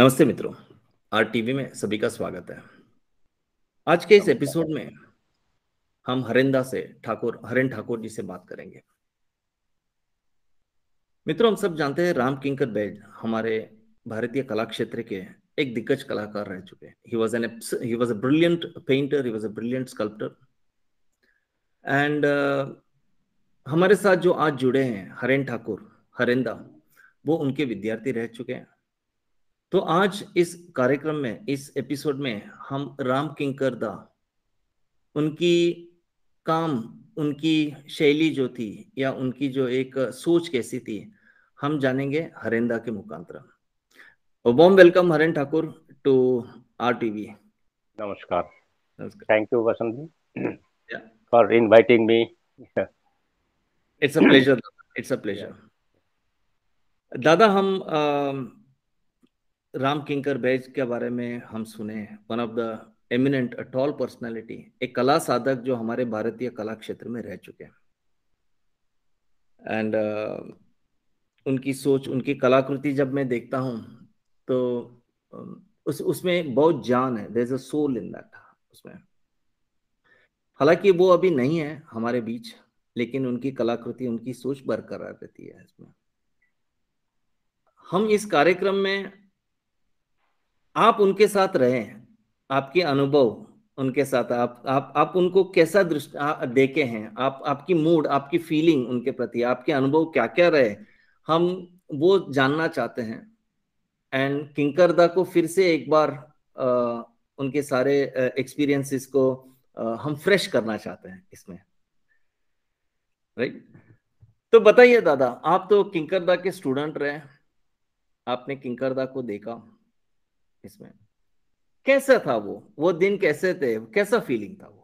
नमस्ते मित्रों are TV में सभी का स्वागत है आज के इस एपिसोड में हम हरिंदा से ठाकुर हरेन ठाकुर जी से बात करेंगे मित्रों हम सब जानते हैं राम किंकर बैज हमारे भारतीय कला क्षेत्र के एक दिग्गज कलाकार रह चुके हैं he an he brilliant painter he was a brilliant sculptor and हमारे साथ जो आज जुड़े हैं हरेन ठाकुर हरेंदा वो उनके विद्यार्थी रह चुके हैं तो आज इस कार्यक्रम में इस एपिसोड में हम राम किंकर दा उनकी काम उनकी शैली जो थी या उनकी जो एक सोच कैसी थी हम जानेंगे हरेंदा के मुकांतरा बॉम welcome Haren Thakur to R TV नमस्कार thank you Vasant ji for inviting me it's a pleasure it's a pleasure दादा हम uh, राम किंकर बैज के बारे में हम सुने one of the eminent atoll personality एक कला साधक जो हमारे भारतीय कला क्षेत्र में रह चुके हैं एंड uh, उनकी सोच उनकी कलाकृति जब मैं देखता हूँ तो um, उस उसमें बहुत जान है there is a soul in that उसमें हालांकि वो अभी नहीं है हमारे बीच लेकिन उनकी कलाकृति उनकी सोच बरकरार रहती है इसमें हम इस कार्यक्रम में आप उनके साथ रहे आपके अनुभव उनके साथ आप आप आप उनको कैसा दृष्ट देखे हैं आप आपकी मूड आपकी फीलिंग उनके प्रति आपके अनुभव क्या क्या रहे हम वो जानना चाहते हैं एंड किंकरदा को फिर से एक बार आ, उनके सारे एक्सपीरियंसेस को आ, हम फ्रेश करना चाहते हैं इसमें राइट तो बताइए दादा आप तो किंकरदा के स्टूडेंट रहे आपने किंकरदा को देखा इसमें कैसा था वो वो दिन कैसे थे कैसा फीलिंग था वो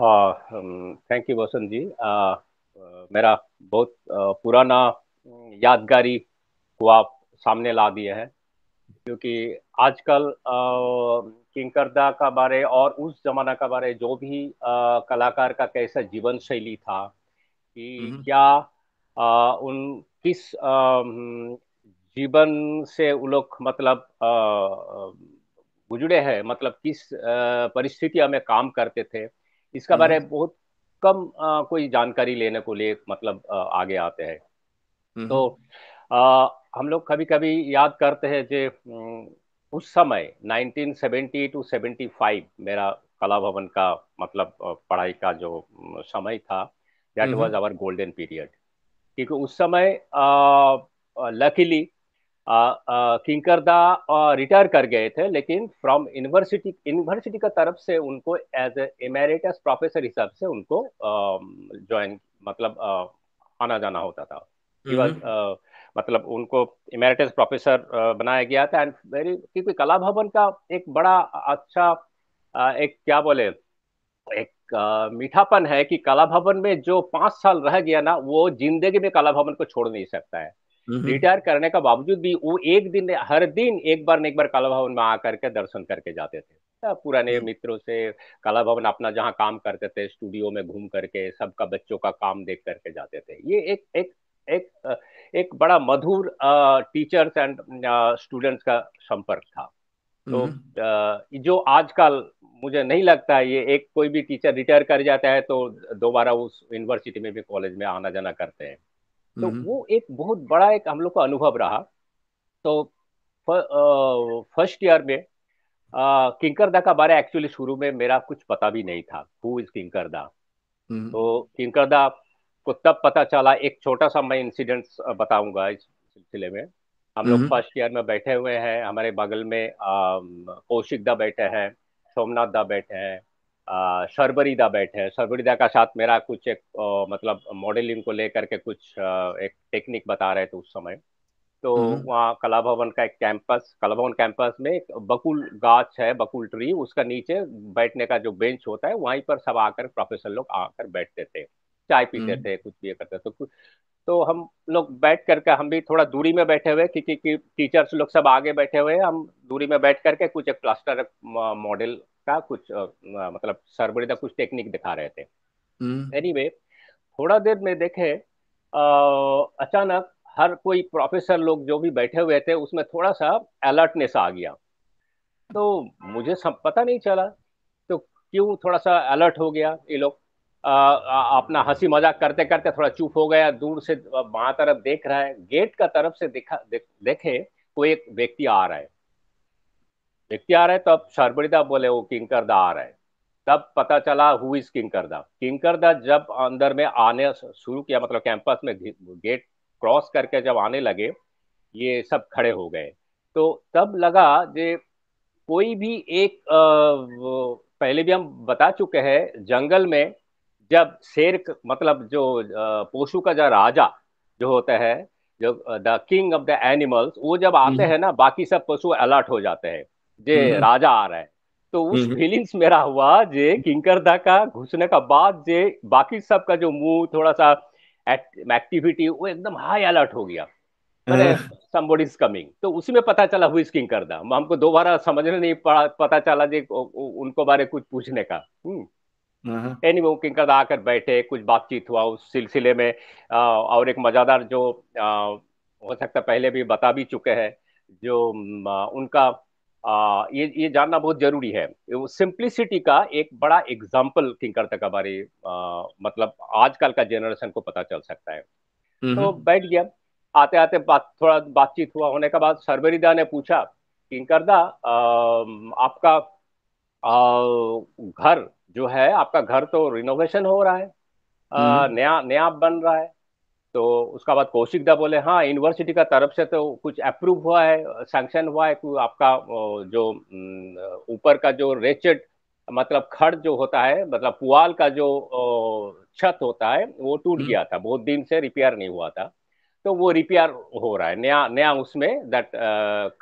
हाँ थैंक यू वसंत जी आ, मेरा बहुत पुराना यादगारी को आप सामने ला दिए हैं क्योंकि आजकल किंकरदा का बारे और उस जमाना का बारे जो भी आ, कलाकार का कैसा जीवन शैली था कि हम्म। क्या आ, उन किस हम्म, जीवन से वो लोग मतलब गुजरे हैं मतलब किस परिस्थितियों में काम करते थे इसका हम्म। बारे में बहुत कम आ, कोई जानकारी लेने को ले मतलब आ, आगे आते हैं हम्म। तो आ, हम लोग कभी कभी याद करते हैं जो उस समय 1970 टू 75 मेरा कला भवन का मतलब पढ़ाई का जो समय था that hmm. Was our golden period क्योंकि उस समय लकीली किंकरदा रिटायर कर गए थे लेकिन फ्रॉम यूनिवर्सिटी यूनिवर्सिटी का तरफ से उनको एज ए एमेरिटस प्रोफेसर हिसाब से उनको ज्वाइन मतलब आना जाना होता था हम्म। मतलब उनको इमेरिटस प्रोफेसर बनाया गया था एंड वेरी क्योंकि कला भवन का एक बड़ा अच्छा एक क्या बोले एक मीठापन है कि कला भवन में जो पांच साल रह गया ना वो जिंदगी में कला भवन को छोड़ नहीं सकता है रिटायर करने का बावजूद भी वो एक दिन हर दिन एक बार न एक बार काला भवन में आकर के दर्शन करके जाते थे पुराने मित्रों से कला भवन अपना जहाँ काम करते थे स्टूडियो में घूम करके सबका बच्चों का काम देख करके जाते थे ये एक एक एक एक बड़ा मधुर टीचर्स एंड स्टूडेंट्स का संपर्क था तो जो आजकल मुझे नहीं लगता ये एक कोई भी टीचर रिटायर कर जाता है तो दोबारा उस यूनिवर्सिटी में भी कॉलेज में आना जाना करते हैं तो हम्म। वो एक बहुत बड़ा एक हम लोग का अनुभव रहा तो फर्स्ट ईयर में किंकरदा का बारे एक्चुअली शुरू में मेरा कुछ पता भी नहीं था हु इज किंकरदा हम्म। तो किंकरदा को तब पता चला एक छोटा सा मैं इंसिडेंट बताऊंगा इस सिलसिले में हम लोग फर्स्ट हम्म। ईयर में बैठे हुए हैं हमारे बगल में कौशिक दा बैठे हैं सोमनाथ दा बैठे हैं शर्बरीदा बैठे हैं शर्बरीदा का साथ मेरा कुछ एक आ, मतलब मॉडलिंग को लेकर के कुछ आ, एक टेक्निक बता रहे थे उस समय तो हम्म। वहाँ कला भवन का एक कैंपस कला भवन कैंपस में एक बकुल गाछ है बकुल ट्री उसका नीचे बैठने का जो बेंच होता है वहीं पर सब आकर प्रोफेसर लोग आकर बैठते थे चाय पीते हम्म। थे कुछ भी करते तो तो हम लोग बैठ करके हम भी थोड़ा दूरी में बैठे हुए क्योंकि कि, टीचर्स लोग सब आगे बैठे हुए हम दूरी में बैठ करके कुछ एक प्लास्टर मॉडल का कुछ मतलब का कुछ टेक्निक दिखा रहे थे एनी हम्म। anyway, थोड़ा देर में देखे अचानक हर कोई प्रोफेसर लोग जो भी बैठे हुए थे उसमें थोड़ा सा अलर्टनेस आ गया तो मुझे सब पता नहीं चला तो क्यों थोड़ा सा अलर्ट हो गया ये लोग अपना हंसी मजाक करते करते थोड़ा चुप हो गया दूर से वहां तरफ देख रहा है गेट का तरफ से देखा दे, देखे तो एक व्यक्ति आ रहा है व्यक्ति आ रहा है तब शर्बरीदा बोले वो किंकरदा आ रहा है तब पता चला हु इज किंकरदा किंकरदा जब अंदर में आने शुरू किया मतलब कैंपस में गेट क्रॉस करके जब आने लगे ये सब खड़े हो गए तो तब लगा जे कोई भी एक आ, पहले भी हम बता चुके हैं जंगल में जब शेर मतलब जो पशु का जो राजा जो होता है जो the king of the animals वो जब आते हम्म। हैं ना बाकी सब पशु अलर्ट हो जाते हैं जे हम्म। राजा आ रहा है तो उस फीलिंग्स हम्म। मेरा हुआ जे किंकरदा का घुसने का बाद जे बाकी सब का जो मुंह थोड़ा सा एक्टिविटी वो एकदम हाई अलर्ट हो गया समबडी इज कमिंग तो उसी में पता चला हुई किंग दा हमको दोबारा समझने नहीं पड़ा पता चला जे उनको बारे कुछ पूछने का एनी वो किंकर आकर बैठे कुछ बातचीत हुआ उस सिलसिले में आ, और एक मजादार जो आ, हो सकता पहले भी बता भी चुके हैं जो आ, उनका आ, ये ये जानना बहुत जरूरी है सिंप्लिसिटी का एक बड़ा एग्जाम्पल किंकर तक हमारे मतलब आजकल का जेनरेशन को पता चल सकता है तो uh-huh. बैठ गया आते आते बात थोड़ा बातचीत हुआ होने के बाद सरबरीदा ने पूछा किंकरदा आपका आ, घर जो है आपका घर तो रिनोवेशन हो रहा है हम्म। नया नया बन रहा है तो उसका बाद कौशिक दा बोले हाँ यूनिवर्सिटी का तरफ से तो कुछ अप्रूव हुआ है सैंक्शन हुआ है आपका जो ऊपर का जो रेचेड मतलब खड़ जो होता है मतलब पुआल का जो छत होता है वो टूट हम्म। गया था बहुत दिन से रिपेयर नहीं हुआ था तो वो रिपेयर हो रहा है नया नया उसमें दैट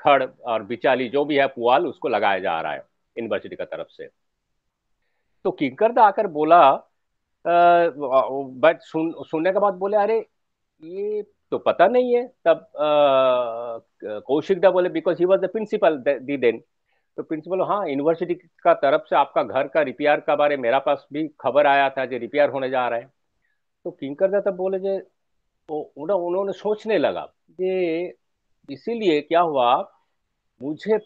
खड़ और बिचाली जो भी है पुआल उसको लगाया जा रहा है यूनिवर्सिटी का तरफ से तो किंकर आकर बोला बट सुन सुनने के बाद बोले अरे ये तो पता नहीं है तब कौशिक दा बोले because he was the principal the then तो प्रिंसिपल हाँ यूनिवर्सिटी का तरफ से आपका घर का रिपेयर का बारे मेरा पास भी खबर आया था जो रिपेयर होने जा रहा है तो किंकर दा तब बोले जे उन्होंने सोचने लगा कि इसीलिए क्या हुआ मुझे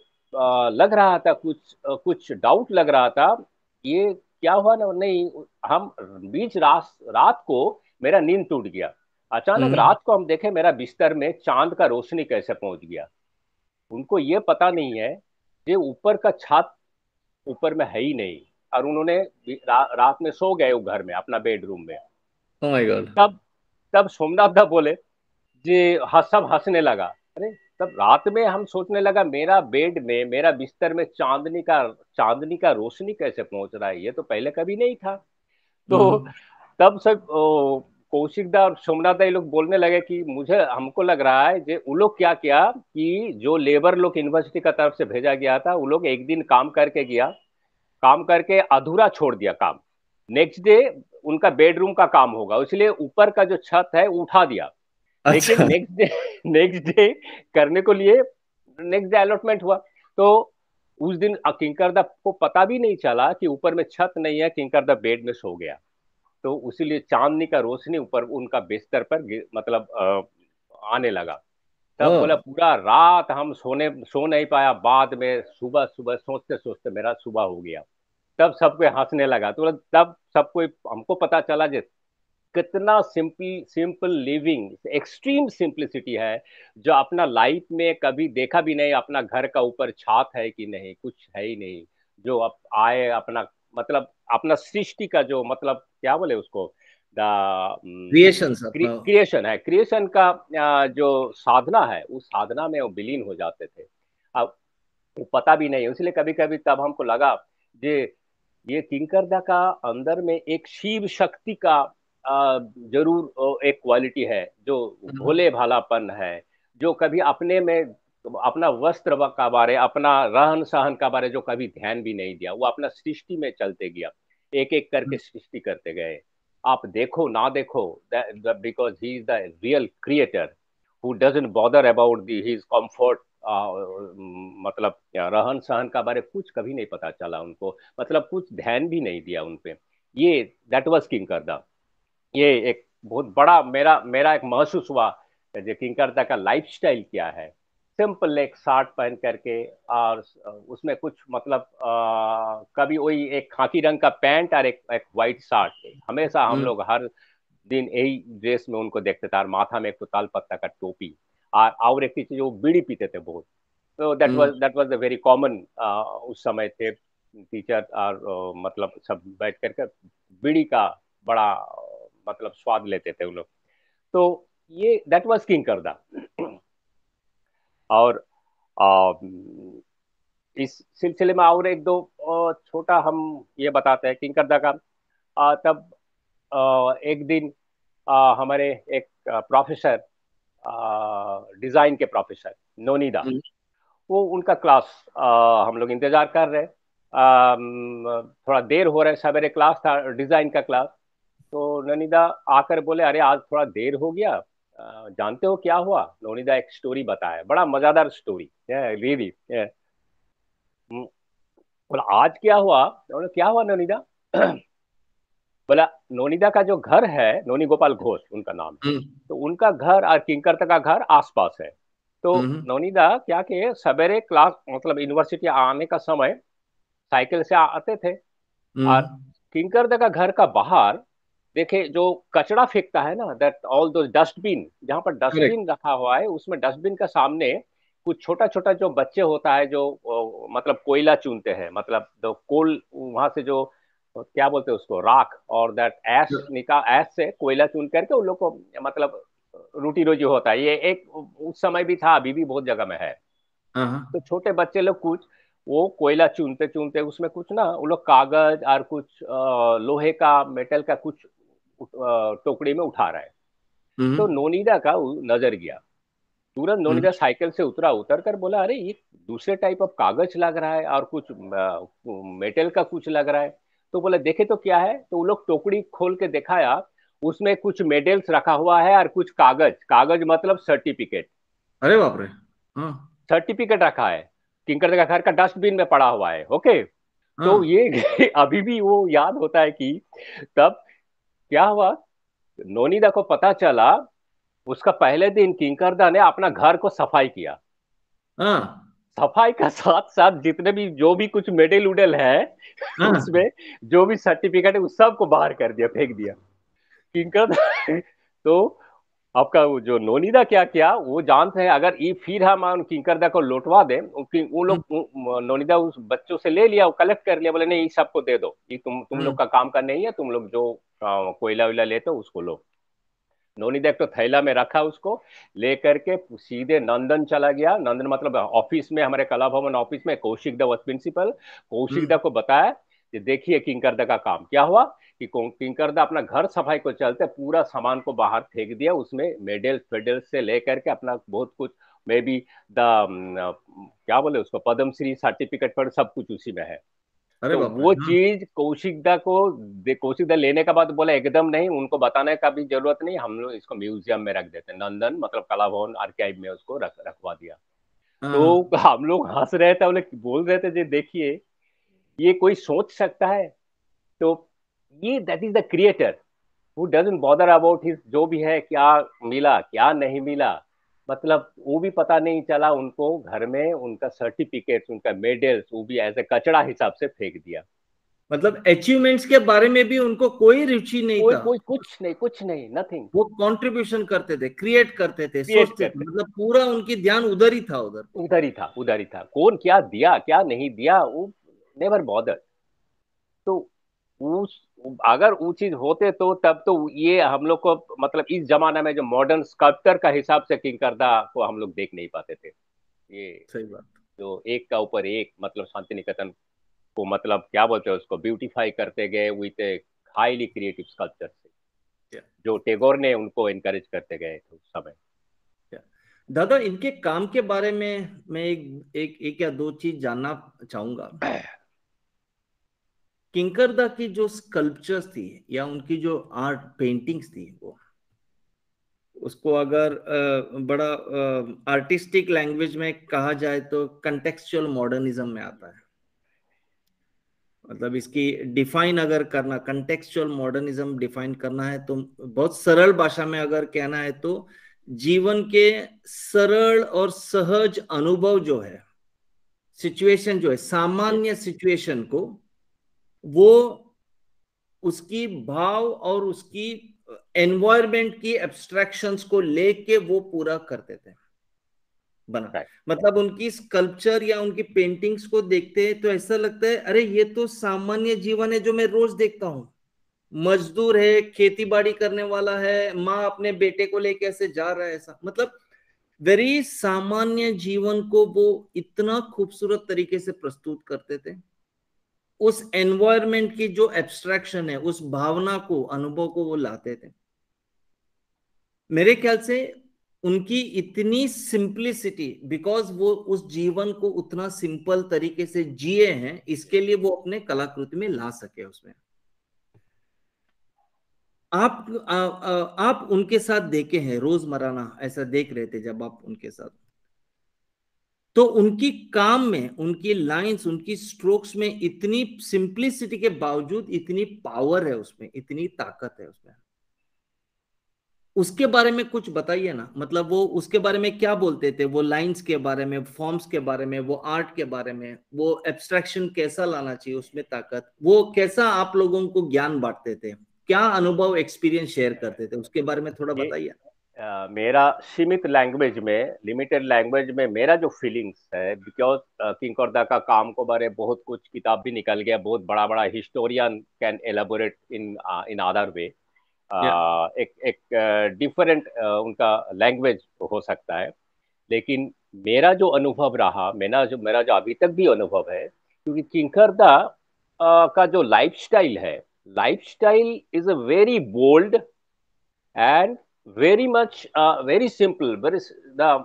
लग रहा था कुछ कुछ डाउट लग रहा था ये क्या हुआ ना नहीं हम बीच रात रात को मेरा नींद टूट गया अचानक हम्म। रात को हम देखे मेरा बिस्तर में चांद का रोशनी कैसे पहुंच गया उनको ये पता नहीं है ये ऊपर का छत ऊपर में है ही नहीं और उन्होंने रा, रात में सो गए घर में अपना बेडरूम में oh तब तब सोमनाथ दा बोले जी सब हंसने लगा अरे तब रात में हम सोचने लगा मेरा बेड में मेरा बिस्तर में चांदनी का चांदनी का रोशनी कैसे पहुंच रहा है ये तो पहले कभी नहीं था तो हम्म। तब सब कौशिकदा और सोमनाथ ये लोग बोलने लगे कि मुझे हमको लग रहा है जो वो लोग क्या किया कि जो लेबर लोग यूनिवर्सिटी का तरफ से भेजा गया था वो लोग एक दिन काम करके गया काम करके अधूरा छोड़ दिया काम नेक्स्ट डे उनका बेडरूम का काम होगा इसलिए ऊपर का जो छत है उठा दिया लेकिन नेक्स्ट डे नेक्स्ट डे करने को लिए नेक्स्ट डे अलॉटमेंट हुआ तो उस दिन किंकरदा को पता भी नहीं चला कि ऊपर में छत नहीं है किंकरदा बेड में सो गया तो उसीलिए चांदनी का रोशनी ऊपर उनका बिस्तर पर मतलब आने लगा तब हाँ। बोला पूरा रात हम सोने सो नहीं पाया बाद में सुबह सुबह सोचते सोचते मेरा सुबह हो गया तब सबको हंसने लगा तो बोला तब सबको हमको पता चला जिस कितना simple simple living extreme simplicity है जो अपना लाइफ में कभी देखा भी नहीं अपना घर का ऊपर छात है कि नहीं कुछ है ही नहीं जो आप आए अपना मतलब अपना सृष्टि का जो मतलब क्या बोले उसको क्रिएशन क्रिएशन है क्रिएशन का जो साधना है उस साधना में वो विलीन हो जाते थे अब वो पता भी नहीं इसलिए कभी कभी तब हमको लगा जे ये किंकरदा का अंदर में एक शिव शक्ति का जरूर एक क्वालिटी है जो हम्म। भोले भालापन है जो कभी अपने में अपना वस्त्र का बारे अपना रहन सहन का बारे जो कभी ध्यान भी नहीं दिया वो अपना सृष्टि में चलते गया एक एक करके हम्म। सृष्टि करते गए आप देखो ना देखो because he is the real creator who doesn't bother about the his comfort मतलब रहन सहन का बारे कुछ कभी नहीं पता चला उनको मतलब कुछ ध्यान भी नहीं दिया उनपे ये दैट वॉज किंग करदा ये एक बहुत बड़ा मेरा मेरा एक महसूस हुआ जो किंकरदा का लाइफ स्टाइल क्या है सिंपल एक शर्ट पहन करके और उसमें कुछ मतलब आ, कभी वही एक खाकी रंग का पैंट और एक एक वाइट शर्ट हमेशा हम हम्म। लोग हर दिन यही ड्रेस में उनको देखते थे और माथा में एक तो ताल पत्ता का टोपी और और एक चीज वो बीड़ी पीते थे बहुत तो that was that was a very common उस समय थे टीचर और मतलब सब बैठ करके बीड़ी का बड़ा मतलब स्वाद लेते थे उन लोग तो ये दैट वाज किंग करदा और आ, इस सिलसिले में और एक दो छोटा हम ये बताते हैं किंग करदा का आ, तब आ, एक दिन आ, हमारे एक प्रोफेसर डिजाइन के प्रोफेसर नोनीदा हम्म। वो उनका क्लास आ, हम लोग इंतजार कर रहे आ, थोड़ा देर हो रहा है सवेरे क्लास था डिजाइन का क्लास तो ननिदा आकर बोले अरे आज थोड़ा देर हो गया जानते हो क्या हुआ नोनिदा एक स्टोरी बताया बड़ा मजादार स्टोरी रियली बोला आज क्या हुआ क्या हुआ ननिदा बोला नोनिदा का जो घर है नोनी गोपाल घोष उनका नाम है हम्म। तो उनका घर और किंकर का घर आसपास है तो हम्म। नोनिदा क्या के सवेरे क्लास मतलब यूनिवर्सिटी आने का समय साइकिल से आते थे हम्म। और किंकरद का घर का बाहर देखे जो कचरा फेंकता है ना दैट ऑल दो डस्टबिन जहाँ पर डस्टबिन रखा हुआ है उसमें डस्टबिन का सामने कुछ छोटा छोटा जो बच्चे होता है जो ओ, मतलब कोयला चुनते हैं मतलब दो कोल वहां से जो क्या बोलते हैं उसको राख और दैट ऐश निकाल ऐश से कोयला चुन करके उन लोग को मतलब रोटी रोजी होता है ये एक उस समय भी था अभी भी बहुत जगह में है हाँ, हाँ। तो छोटे बच्चे लोग कुछ वो कोयला चुनते चुनते उसमें कुछ ना वो लोग कागज और कुछ आ, लोहे का मेटल का कुछ टोकरी में उठा रहा है हम्म। तो नोनीदा का नजर गया तुरंत नोनीदा हम्म। साइकिल से उतरा उतर कर बोला अरे ये दूसरे टाइप ऑफ कागज लग रहा है और कुछ मेटल का कुछ लग रहा है तो बोला देखे तो क्या है तो वो लोग टोकरी खोल के दिखाया उसमें कुछ मेडल्स रखा हुआ है और कुछ कागज कागज मतलब सर्टिफिकेट अरे बाप रे सर्टिफिकेट हाँ। रखा है किंकर का घर का डस्टबिन में पड़ा हुआ है ओके हाँ। तो ये अभी भी वो याद होता है कि तब क्या हुआ नोनीदा को पता चला उसका पहले दिन किंकरदा ने अपना घर को सफाई किया हाँ। सफाई का साथ साथ जितने भी जो भी कुछ मेडल उडल है हाँ। उसमें जो भी सर्टिफिकेट है उस को बाहर कर दिया फेंक दिया किंकर तो आपका जो नोनीदा क्या किया वो जानते हैं अगर ये फिर हम किंकरदा को लौटवा दे तो वो लोग हाँ। नोनीदा उस बच्चों से ले लिया वो कलेक्ट कर लिया बोले नहीं सबको दे दो ये तुम तुम लोग का काम का नहीं है तुम लोग जो हाँ, कोयला वोयला ले तो उसको लो नोनी देख तो थैला में रखा उसको लेकर के सीधे नंदन चला गया नंदन मतलब ऑफिस में हमारे कला भवन ऑफिस में कौशिक दा वॉज प्रिंसिपल कौशिक हम्म। दा को बताया कि देखिए किंकर दा का काम क्या हुआ कि किंकर दा अपना घर सफाई को चलते पूरा सामान को बाहर फेंक दिया उसमें मेडल फेडल से लेकर के अपना बहुत कुछ मे बी द क्या बोले उसको पद्मश्री सर्टिफिकेट पर सब कुछ उसी में है अरे तो वो हाँ। चीज कौशिक दा को कौशिक दा लेने का बाद बोला एकदम नहीं उनको बताने का भी जरूरत नहीं हम लोग इसको म्यूजियम में रख देते नंदन मतलब कला भवन आर्काइव में उसको रख रखवा दिया हाँ। तो हम लोग हंस रहे थे बोले बोल रहे थे जी देखिए ये कोई सोच सकता है तो ये that is the creator who doesn't bother about his जो भी है क्या मिला क्या नहीं मिला मतलब वो भी पता नहीं चला उनको घर में उनका सर्टिफिकेट उनका मेडल्स वो भी एज ए कचड़ा हिसाब से फेंक दिया मतलब अचीवमेंट्स के बारे में भी उनको कोई रुचि नहीं कोई, था कोई कुछ नहीं कुछ नहीं नथिंग वो कंट्रीब्यूशन करते थे क्रिएट करते थे सोचते थे मतलब पूरा उनकी ध्यान उधर ही था उधर उधर ही था उधर ही था कौन क्या दिया क्या नहीं दिया वो नेवर बॉदर तो उस अगर वो चीज होते तो तब तो ये हम लोग को मतलब इस जमाने में जो मॉडर्न स्कल्पटर का हिसाब से किंग करदा को हम लोग देख नहीं पाते थे ये सही बात जो एक का ऊपर एक मतलब शांति निकेतन को मतलब क्या बोलते हैं उसको ब्यूटीफाई करते गए with a highly creative sculpture से जो टेगोर ने उनको एनकरेज करते गए थे उस समय दादा इनके काम के बारे में मैं एक एक, एक या दो चीज जानना चाहूंगा किंकरदा की जो स्कल्पचर्स थी या उनकी जो आर्ट पेंटिंग्स थी वो उसको अगर बड़ा आर्टिस्टिक लैंग्वेज में कहा जाए तो कंटेक्चुअल मॉडर्निज्म में आता है मतलब इसकी डिफाइन अगर करना कंटेक्चुअल मॉडर्निज्म डिफाइन करना है तो बहुत सरल भाषा में अगर कहना है तो जीवन के सरल और सहज अनुभव जो है सिचुएशन जो है सामान्य सिचुएशन को वो उसकी भाव और उसकी एनवायरमेंट की एब्स्ट्रैक्शंस को लेके वो पूरा करते थे बना मतलब उनकी स्कल्पचर या उनकी पेंटिंग्स को देखते हैं तो ऐसा लगता है अरे ये तो सामान्य जीवन है जो मैं रोज देखता हूँ मजदूर है खेती बाड़ी करने वाला है माँ अपने बेटे को लेके ऐसे जा रहा है ऐसा मतलब वेरी सामान्य जीवन को वो इतना खूबसूरत तरीके से प्रस्तुत करते थे उस एनवायरमेंट की जो एब्स्ट्रैक्शन है उस भावना को अनुभव को वो लाते थे मेरे ख्याल से उनकी इतनी सिंप्लिसिटी बिकॉज वो उस जीवन को उतना सिंपल तरीके से जिए हैं इसके लिए वो अपने कलाकृति में ला सके उसमें आप आ, आ, आप उनके साथ देखे हैं रोजमराना ऐसा देख रहे थे जब आप उनके साथ तो उनकी काम में उनकी लाइंस उनकी स्ट्रोक्स में इतनी सिंप्लिसिटी के बावजूद इतनी पावर है उसमें इतनी ताकत है उसमें उसके बारे में कुछ बताइए ना मतलब वो उसके बारे में क्या बोलते थे वो लाइंस के बारे में फॉर्म्स के बारे में वो आर्ट के बारे में वो एब्स्ट्रैक्शन कैसा लाना चाहिए उसमें ताकत वो कैसा आप लोगों को ज्ञान बांटते थे क्या अनुभव एक्सपीरियंस शेयर करते थे उसके बारे में थोड़ा बताइए मेरा सीमित लैंग्वेज में लिमिटेड लैंग्वेज में मेरा जो फीलिंग्स है बिकॉज किंग करदा का काम को बारे बहुत कुछ किताब भी निकल गया बहुत बड़ा बड़ा historian can elaborate in in other way एक एक डिफरेंट uh, uh, उनका लैंग्वेज हो सकता है लेकिन मेरा जो अनुभव रहा मेरा जो मेरा जो अभी तक भी अनुभव है क्योंकि किंकरदा का जो लाइफस्टाइल है lifestyle is a very bold and very much very simple very the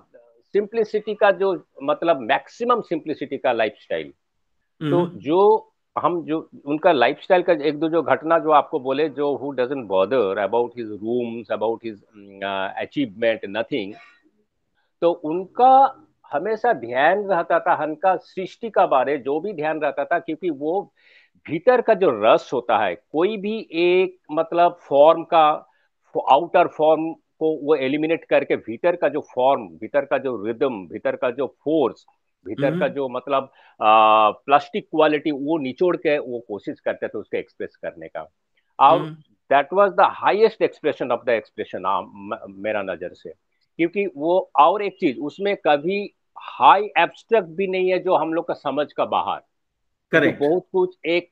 simplicity का जो मतलब मैक्सिमम सिंप्लिसिटी का लाइफस्टाइल हम्म। तो जो हम जो उनका लाइफस्टाइल का एक दो जो घटना जो आपको बोले जो who doesn't bother about his rooms about his achievement nothing तो उनका हमेशा ध्यान रहता था हनका सृष्टि का बारे जो भी ध्यान रहता था क्योंकि वो भीतर का जो रस होता है कोई भी एक मतलब फॉर्म का तो आउटर फॉर्म को वो एलिमिनेट करके भीतर का जो फॉर्म भीतर का जो रिदम भीतर का जो फोर्स भीतर का हम्म। जो मतलब आ, प्लास्टिक क्वालिटी वो निचोड़ के वो कोशिश करते थे उसके एक्सप्रेस करने का और that was the highest expression of the expression मेरा नज़र से क्योंकि वो और एक चीज उसमें कभी हाई एब्स्ट्रैक्ट भी नहीं है जो हम लोग का समझ का बाहर करेक्ट तो बहुत कुछ एक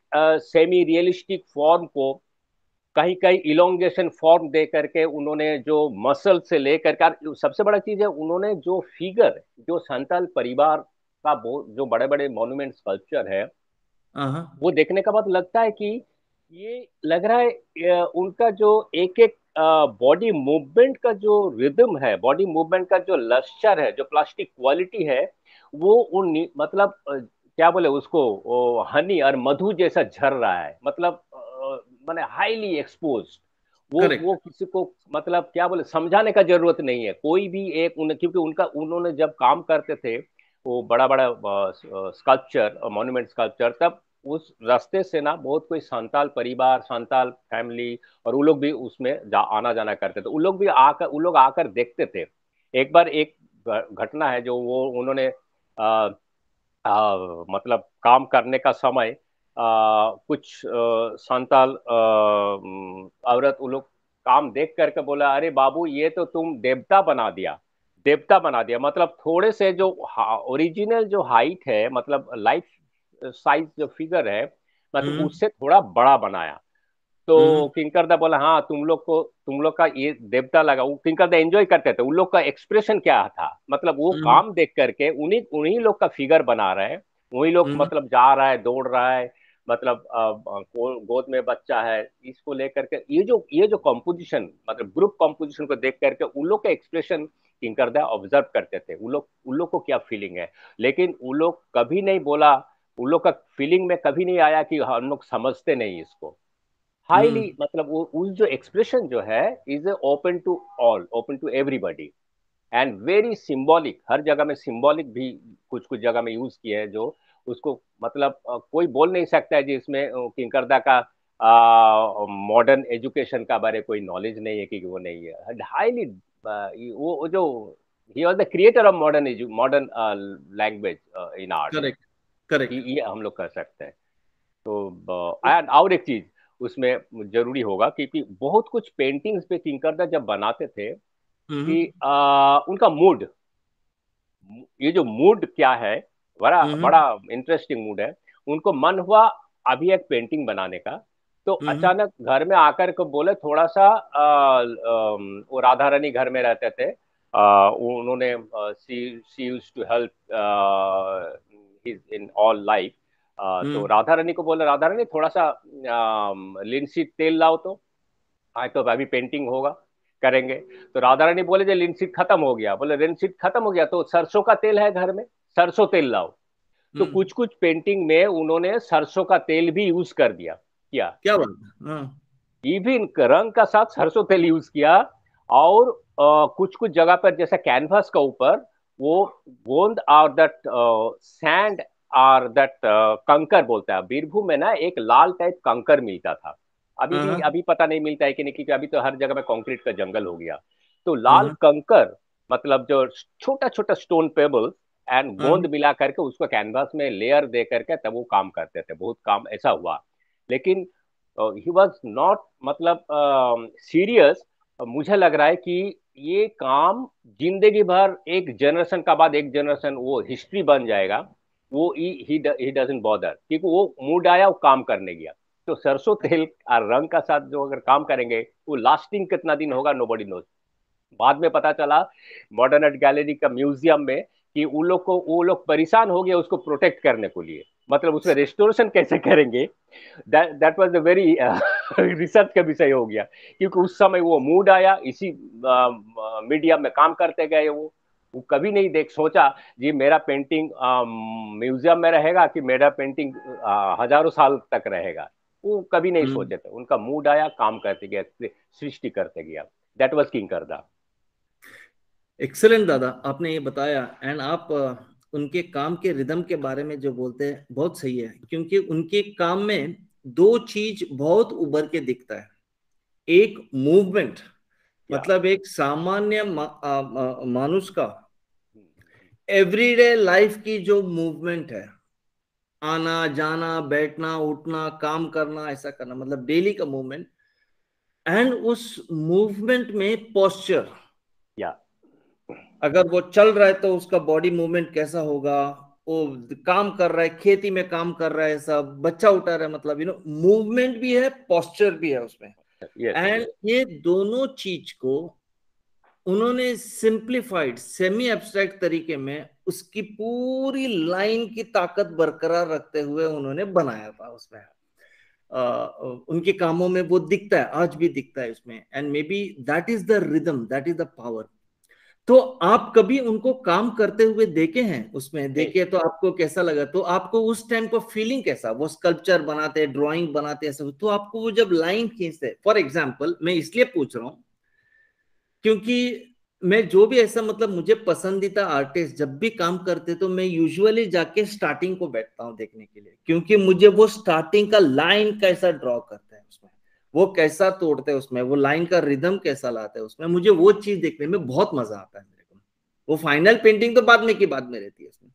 सेमी रियलिस्टिक फॉर्म को कहीं कहीं इलोंगेशन फॉर्म दे करके उन्होंने जो मसल से लेकर के सबसे बड़ा चीज है उन्होंने जो फिगर जो संताल परिवार का जो बड़े बड़े मॉन्यूमेंट स्कल्पचर है हाँ, हाँ। वो देखने के बाद लगता है कि ये लग रहा है उनका जो एक एक बॉडी मूवमेंट का जो रिदम है बॉडी मूवमेंट का जो लश्चर है जो प्लास्टिक क्वालिटी है वो उन मतलब क्या बोले उसको हनी और मधु जैसा झर रहा है मतलब मैंने हाईली एक्सपोज वो Correct. वो किसी को मतलब क्या बोले समझाने का जरूरत नहीं है कोई भी एक उन, क्योंकि उनका उन्होंने जब काम करते थे वो बड़ा बड़ा स्कल्पचर मॉन्यूमेंट स्कल्पचर तब उस रास्ते से ना बहुत कोई संताल परिवार संताल फैमिली और वो लोग भी उसमें जा, आना जाना करते थे वो लोग भी आकर वो लोग आकर देखते थे एक बार एक घटना है जो वो उन्होंने आ, आ, मतलब काम करने का समय आ, कुछ संताल औरत वो लोग काम देख करके बोला अरे बाबू ये तो तुम देवता बना दिया देवता बना दिया मतलब थोड़े से जो ओरिजिनल जो हाइट है मतलब लाइफ साइज जो फिगर है मतलब हम्म। उससे थोड़ा बड़ा बनाया तो हम्म। दा बोला हाँ तुम लोग को तुम लोग का ये देवता लगा वो दा एंजॉय करते थे उन लोग का एक्सप्रेशन क्या था मतलब वो हम्म। काम देख करके उन्हीं उन्हीं लोग का फिगर बना रहे हैं वही लोग मतलब जा रहा है दौड़ रहा है मतलब गोद में बच्चा है इसको लेकर के ये जो ये जो कॉम्पोजिशन मतलब ग्रुप कॉम्पोजिशन को देख करके उन लोग का एक्सप्रेशन किंकरदा ऑब्जर्व करते थे उन लोग उन लोग को क्या फीलिंग है लेकिन उन लोग कभी नहीं बोला उन लोग का फीलिंग में कभी नहीं आया कि हम लोग समझते नहीं इसको हाईली हम्म। hmm. मतलब वो उस जो एक्सप्रेशन जो है is open to all open to everybody and very symbolic हर जगह में सिंबॉलिक भी कुछ कुछ जगह में यूज किया है जो उसको मतलब कोई बोल नहीं सकता है जिसमें किंकरदा का मॉडर्न एजुकेशन का बारे कोई नॉलेज नहीं है कि वो नहीं है हाईली वो जो he was the creator of modern modern language in art correct ये हम लोग कर सकते हैं तो एंड और एक चीज उसमें जरूरी होगा क्योंकि बहुत कुछ पेंटिंग्स पे किंकरदा जब बनाते थे हम्म। कि आ, उनका मूड ये जो मूड क्या है बड़ा हम्म। बड़ा इंटरेस्टिंग मूड है उनको मन हुआ अभी एक पेंटिंग बनाने का तो हम्म। अचानक घर में आकर को बोले थोड़ा सा वो राधा रानी घर में रहते थे उन्होंने she she used to help in all life तो हम्म। राधा रानी को बोला राधा रानी थोड़ा सा लिंसी तेल लाओ तो आए हाँ, तो अभी पेंटिंग होगा करेंगे तो राधा रानी बोले जो लिंसिट खत्म हो गया बोले लिंसिट खत्म हो गया तो सरसों का तेल है घर में सरसों तेल लाओ तो कुछ कुछ पेंटिंग में उन्होंने सरसों का तेल भी यूज कर दिया क्या क्या बात इवन हाँ। रंग का साथ सरसों तेल यूज किया और आ, कुछ कुछ जगह पर जैसा कैनवास का ऊपर वो गोंद और दट सैंड और दट कंकर बोलता है बीरभूम में ना एक लाल टाइप कंकर मिलता था अभी भी हाँ। अभी पता नहीं मिलता है कि नहीं क्योंकि अभी तो हर जगह में कंक्रीट का जंगल हो गया तो हाँ, लाल कंकर मतलब जो छोटा छोटा स्टोन पेबल्स एंड hmm. गोंद मिला करके उसको कैनवास में लेयर दे करके तब वो काम करते थे बहुत काम ऐसा हुआ लेकिन ही वॉज नॉट मतलब सीरियस uh, मुझे लग रहा है कि ये काम जिंदगी भर एक जनरेशन का बाद एक जनरेशन वो हिस्ट्री बन जाएगा वो ही बॉदर क्योंकि वो मूड आया वो काम करने गया तो सरसों तेल और रंग का साथ जो अगर काम करेंगे वो लास्टिंग कितना दिन होगा नो बडी नोज बाद में पता चला मॉडर्न आर्ट गैलरी का म्यूजियम में कि वो लोग को वो लोग परेशान हो गया उसको प्रोटेक्ट करने के लिए मतलब उसमें रेस्टोरेशन कैसे करेंगे that was the very research का विषय हो गया क्योंकि उस समय वो मूड आया इसी मीडिया में काम करते गए वो वो कभी नहीं देख सोचा जी मेरा पेंटिंग म्यूजियम में रहेगा कि मेरा पेंटिंग हजारों साल तक रहेगा वो कभी नहीं हम्म। सोचे थे उनका मूड आया काम करते गया सृष्टि करते गया दैट वॉज किंग करदा एक्सेलेंट दादा आपने ये बताया एंड आप उनके काम के रिदम के बारे में जो बोलते हैं बहुत सही है क्योंकि उनके काम में दो चीज बहुत उभर के दिखता है एक मूवमेंट मतलब एक सामान्य मानुष का एवरीडे हम्म, लाइफ हम्म। की जो मूवमेंट है आना जाना बैठना उठना काम करना ऐसा करना मतलब डेली का मूवमेंट एंड उस मूवमेंट में पोस्चर या अगर वो चल रहा है तो उसका बॉडी मूवमेंट कैसा होगा वो काम कर रहा है खेती में काम कर रहा है सब बच्चा उठा रहा है मतलब यू नो मूवमेंट भी है पोस्चर भी है उसमें एंड ये दोनों चीज को उन्होंने सिंप्लीफाइड सेमी एब्स्ट्रैक्ट तरीके में उसकी पूरी लाइन की ताकत बरकरार रखते हुए उन्होंने बनाया था उसमें आ, उनके कामों में वो दिखता है आज भी दिखता है उसमें and maybe that is the rhythm that is the power तो आप कभी उनको काम करते हुए देखे हैं उसमें देखे तो आपको कैसा लगा तो आपको उस टाइम का फीलिंग कैसा वो स्कल्पचर बनाते ड्राइंग बनाते सब तो आपको वो जब लाइन खींचते फॉर एग्जाम्पल मैं इसलिए पूछ रहा हूं क्योंकि मैं जो भी ऐसा मतलब मुझे पसंदीदा आर्टिस्ट जब भी काम करते तो मैं यूजुअली जाके स्टार्टिंग को बैठता हूँ देखने के लिए क्योंकि मुझे वो स्टार्टिंग का लाइन कैसा ड्रॉ करते वो कैसा तोड़ते हैं उसमें वो लाइन का रिदम कैसा लाते हैं उसमें मुझे वो चीज देखने में बहुत मजा आता है मेरे को वो फाइनल पेंटिंग तो बाद में की बाद में रहती है उसमें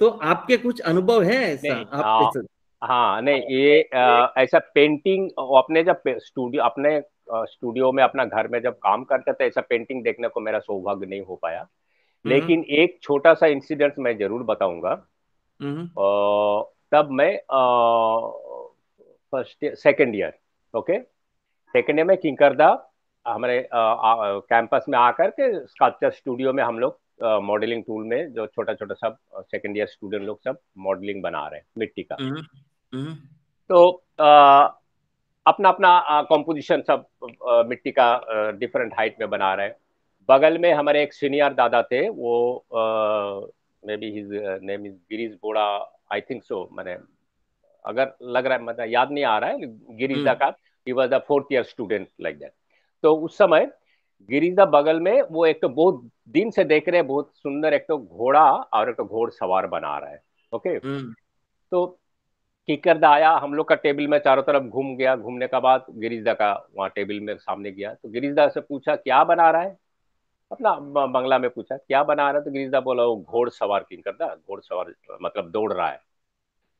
तो आपके कुछ अनुभव है ऐसा आप हाँ, हाँ नहीं ये आ, ऐसा पेंटिंग अपने जब स्टूडियो अपने स्टूडियो में अपना घर में जब काम करते थे ऐसा पेंटिंग देखने को मेरा सौभाग्य नहीं हो पाया हम्म। लेकिन एक छोटा सा इंसिडेंट मैं जरूर बताऊंगा हम्म। तब मैं first second year okay second year में किंकरदा हमारे कैंपस में आकर के स्कल्पचर स्टूडियो में हम लोग मॉडलिंग टूल में जो छोटा छोटा सब सेकेंड ईयर स्टूडेंट लोग सब मॉडलिंग बना रहे हैं मिट्टी का हम्म, हम्म। तो आ, अपना अपना कॉम्पोजिशन सब आ, मिट्टी का डिफरेंट हाइट में बना रहे हैं बगल में हमारे एक सीनियर दादा थे वो maybe his name is Girija Bora I think so मैंने अगर लग रहा है मतलब याद नहीं आ रहा है गिरीजा हम्म। का he was the fourth year student like that तो उस समय गिरिजा बगल में वो एक तो बहुत दिन से देख रहे हैं बहुत सुंदर एक तो घोड़ा और एक तो घोड़ सवार बना रहा है ओके okay? हम्म। तो किकर आया हम लोग का टेबल में चारों तरफ घूम गया घूमने का बाद गिरिजा का वहाँ टेबल में सामने गया तो गिरिजा से पूछा क्या बना रहा है अपना बंगला में पूछा क्या बना रहा है तो गिरिजा बोला वो घोड़ सवार किंकर घोड़ सवार मतलब दौड़ रहा है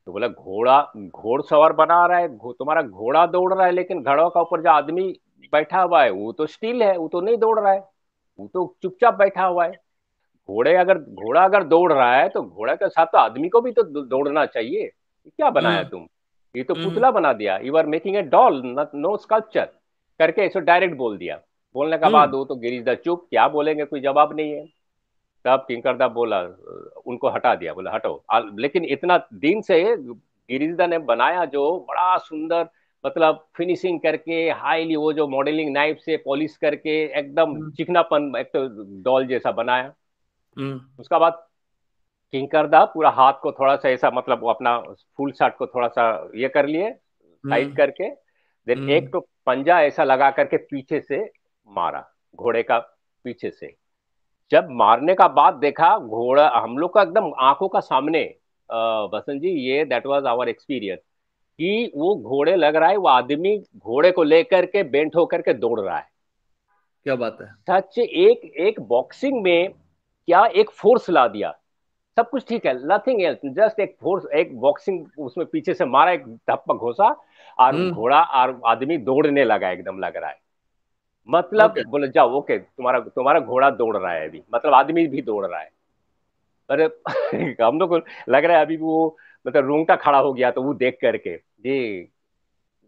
तो बोला घोड़ा सवार बना रहा है घो, तुम्हारा घोड़ा दौड़ रहा है लेकिन घड़ों का ऊपर जो आदमी बैठा हुआ है वो तो स्टील है वो तो नहीं दौड़ रहा है वो तो चुपचाप बैठा हुआ है घोड़े अगर घोड़ा अगर दौड़ रहा है तो घोड़ा के साथ तो आदमी को भी तो दौड़ना चाहिए क्या बनाया हम्म। तुम ये तो हम्म। पुतला बना दिया you are making a doll no sculpture करके ऐसे डायरेक्ट बोल दिया बोलने का हम्म। बाद वो तो गिरीश द चुप क्या बोलेंगे कोई जवाब नहीं है तब किंकर बोला उनको हटा दिया बोला हटो लेकिन इतना दिन से गिरिजदा ने बनाया जो बड़ा सुंदर मतलब फिनिशिंग करके हाईली वो जो मॉडलिंग नाइफ से पॉलिश करके एकदम हम्म। चिकनापन एक तो डॉल जैसा बनाया हम्म। उसका बाद किंकर पूरा हाथ को थोड़ा सा ऐसा मतलब वो अपना फुल शर्ट को थोड़ा सा ये कर लिए टाइट हम्म। करके देन एक तो पंजा ऐसा लगा करके पीछे से मारा घोड़े का पीछे से जब मारने का बाद देखा घोड़ा हम लोग का एकदम आंखों का सामने बसंत जी ये दैट वाज आवर एक्सपीरियंस कि वो घोड़े लग रहा है वो आदमी घोड़े को लेकर के बेंट होकर के दौड़ रहा है क्या बात है सच एक एक बॉक्सिंग में क्या एक फोर्स ला दिया सब कुछ ठीक है नथिंग एल्स जस्ट एक फोर्स एक बॉक्सिंग उसमें पीछे से मारा एक धप्पा घोसा और हम्म। घोड़ा और आदमी दौड़ने लगा एकदम लग रहा है मतलब okay. बोले जाओ ओके okay, तुम्हारा तुम्हारा घोड़ा दौड़ रहा है अभी मतलब आदमी भी दौड़ रहा है अरे हम लोग को लग रहा है अभी वो मतलब रोंगटा खड़ा हो गया तो वो देख करके जी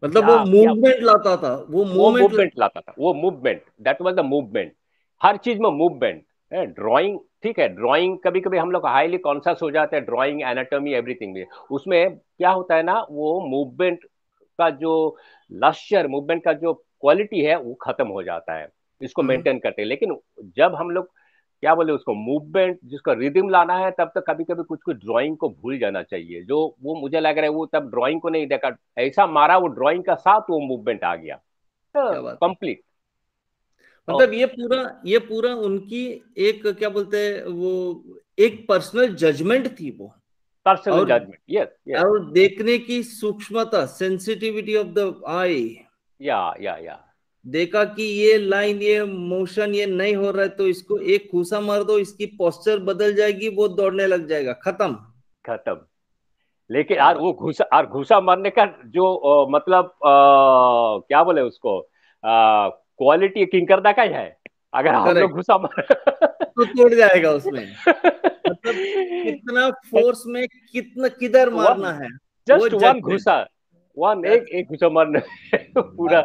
मतलब वो मूवमेंट लाता था वो मूवमेंट लाता था वो movement that was the movement हर चीज में मूवमेंट है ड्राइंग ठीक है ड्राइंग कभी कभी हम लोग हाईली कॉन्शियस हो जाते हैं ड्राइंग एनाटॉमी एवरीथिंग में उसमें क्या होता है ना वो मूवमेंट का जो लश्चर मूवमेंट का जो क्वालिटी है वो खत्म हो जाता है इसको मेंटेन हम्म। करते हैं लेकिन जब हम लोग क्या बोले उसको मूवमेंट जिसको रिदम लाना है तब तक तो कभी कभी कुछ कुछ ड्राइंग को भूल जाना चाहिए जो वो मुझे लग रहा है वो तब ड्राइंग को नहीं देखा ऐसा मारा वो ड्राइंग का साथ वो मूवमेंट आ गया तो कंप्लीट मतलब ये पूरा ये पूरा उनकी एक क्या बोलते हैं वो एक पर्सनल जजमेंट थी वो पर्सनल जजमेंट यस और देखने की सूक्ष्मता सेंसिटिविटी ऑफ द आई या या या देखा कि ये लाइन ये मोशन ये नहीं हो रहा है तो इसको एक खूसा मार दो इसकी पोस्चर बदल जाएगी वो दौड़ने लग जाएगा खत्म खत्म लेकिन यार वो घुसा यार घुसा मारने का जो ओ, मतलब आ, क्या बोले उसको क्वालिटी किंकरदा का ही है अगर हम लोग घुसा मार तो टूट जाएगा उसमें मतलब कितना फोर्स में कितना किधर मारना है जस्ट वन घुसा वन एक एक मारने पूरा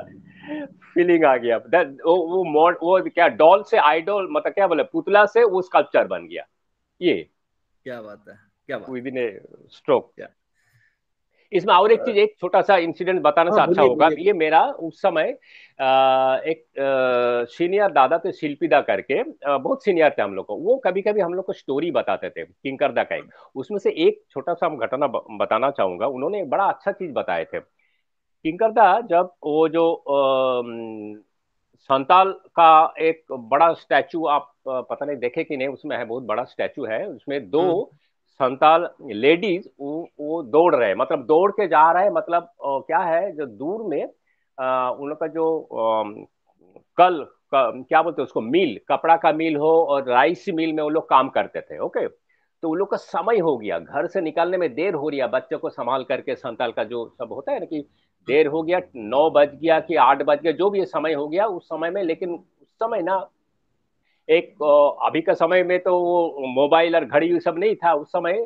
फीलिंग हाँ। आ गया दैट वो वो मॉड वो क्या डॉल से आइडल मतलब क्या बोले पुतला से वो स्कल्पचर बन गया ये क्या बात है क्या बात विद इन ए स्ट्रोक इसमें और एक चीज एक छोटा सा इंसिडेंट बताना हाँ, सा अच्छा होगा ये मेरा उस समय एक सीनियर दादा थे शिल्पीदा करके बहुत सीनियर थे हम लोग को वो कभी कभी हम लोग को स्टोरी बताते थे किंकर दा का एक उसमें से एक छोटा सा हम घटना बताना चाहूंगा उन्होंने एक बड़ा अच्छा चीज बताए थे किंकर दा जब वो जो संताल का एक बड़ा स्टैचू आप पता नहीं देखे कि नहीं उसमें है बहुत बड़ा स्टैचू है उसमें दो हुँ. हम्म। संताल लेडीज वो, वो दौड़ रहे मतलब दौड़ के जा रहे मतलब आ, क्या है जो दूर में उनका जो आ, कल क, क्या बोलते हैं उसको मिल कपड़ा का मिल हो और राइस मिल में वो लोग काम करते थे ओके तो उन लोग का समय हो गया घर से निकलने में देर हो रही है बच्चों को संभाल करके संताल का जो सब होता है ना कि देर हो गया नौ बज गया कि आठ बज गया जो भी समय हो गया उस समय में लेकिन उस समय ना एक अभी का समय में तो वो मोबाइल और घड़ी सब नहीं था उस समय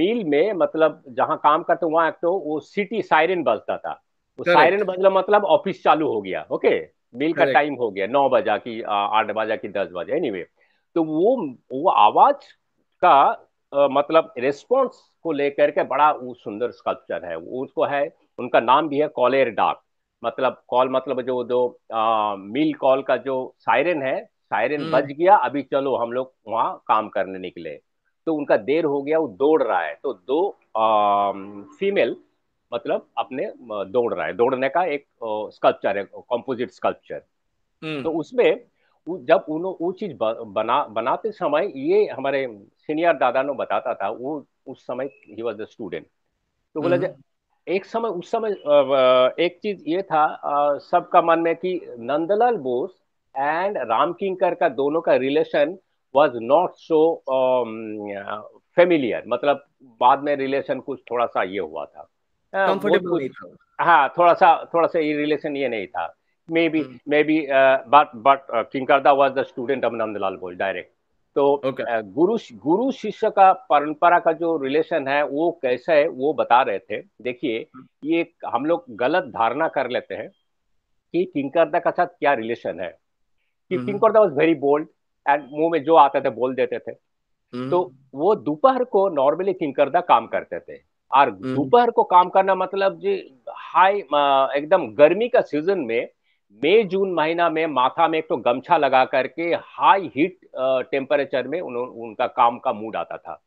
मिल में मतलब जहां काम करते वहां तो वो सिटी सायरन बजता था वो सायरन बजला मतलब ऑफिस चालू हो गया ओके मिल का टाइम हो गया नौ बजा की आठ बजा की दस बजे एनीवे तो वो वो आवाज का आ, मतलब रेस्पॉन्स को लेकर के बड़ा वो सुंदर स्कल्पचर है उसको है उनका नाम भी है कॉलेर डाक मतलब कॉल मतलब जो दो मिल कॉल का जो सायरन है सायरन हम्म। बज गया अभी चलो हम लोग वहां काम करने निकले तो उनका देर हो गया वो दौड़ रहा है तो दो आ, फीमेल मतलब अपने दौड़ रहा है दौड़ने का एक स्कल्पचर है कॉम्पोजिट हम्म। स्कल्पचर तो उसमें जब उन्हों वो चीज बना बनाते समय ये हमारे सीनियर दादा ने बताता था वो उस समय ही वॉज द स्टूडेंट तो बोला हम्म। एक समय उस समय एक चीज ये था सबका मन में कि नंदलाल बोस एंड राम किंकर का दोनों का relation was not so familiar मतलब बाद में रिलेशन कुछ थोड़ा सा ये हुआ था हाँ थोड़ा सा थोड़ा सा ये रिलेशन ये नहीं था maybe maybe but but Kinkar was the student of Nandalal Bose direct तो okay. गुरु गुरु शिष्य का परंपरा का जो रिलेशन है वो कैसा है वो बता रहे थे देखिए ये हम लोग गलत धारणा कर लेते हैं कि किंकरदा का साथ क्या रिलेशन है कि mm-hmm. King very bold and मुंह में जो आता था बोल देते थे हम्म। तो वो दोपहर को नॉर्मली किंकरदा काम करते थे और हम्म। दोपहर को काम करना मतलब जी हाई एकदम गर्मी का सीजन में मई जून महीना में माथा में एक तो गमछा लगा करके हाई हीट टेम्परेचर में उन, उनका काम का मूड आता था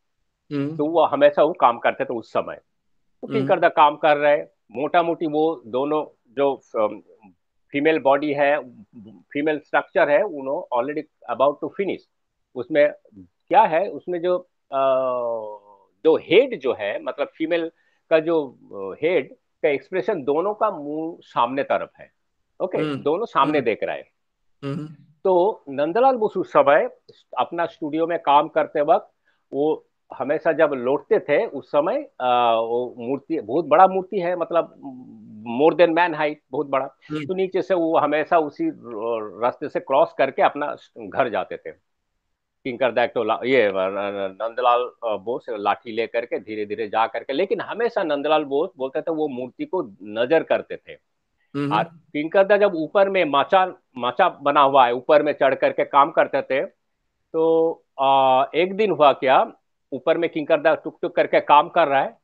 हम्म। तो वो हमेशा वो काम करते थे उस समय तो किंकरदा काम कर रहे मोटा मोटी वो दोनों जो फीमेल बॉडी है फीमेल स्ट्रक्चर है उन्होंने ऑलरेडी अबाउट टू फिनिश उसमें क्या है उसमें जो आ, जो हेड जो है मतलब फीमेल का जो हेड का एक्सप्रेशन दोनों का मुंह सामने तरफ है ओके okay? हम्म। दोनों सामने हम्म। देख रहा है हम्म। तो नंदलाल बसु समय अपना स्टूडियो में काम करते वक्त वो हमेशा जब लौटते थे उस समय आ, वो मूर्ति बहुत बड़ा मूर्ति है मतलब मोर देन मैन हाइट बहुत बड़ा हम्म। तो नीचे से वो हमेशा उसी रास्ते से क्रॉस करके अपना घर जाते थे किंकर तो ये नंदलाल बोस लाठी ले करके धीरे धीरे जा करके लेकिन हमेशा नंदलाल बोस बोलते थे वो मूर्ति को नजर करते थे हम्म। और किंकर जब ऊपर में माचा माचा बना हुआ है ऊपर में चढ़ करके काम करते थे तो आ, एक दिन हुआ क्या ऊपर में किंकर टुक टुक करके काम कर रहा है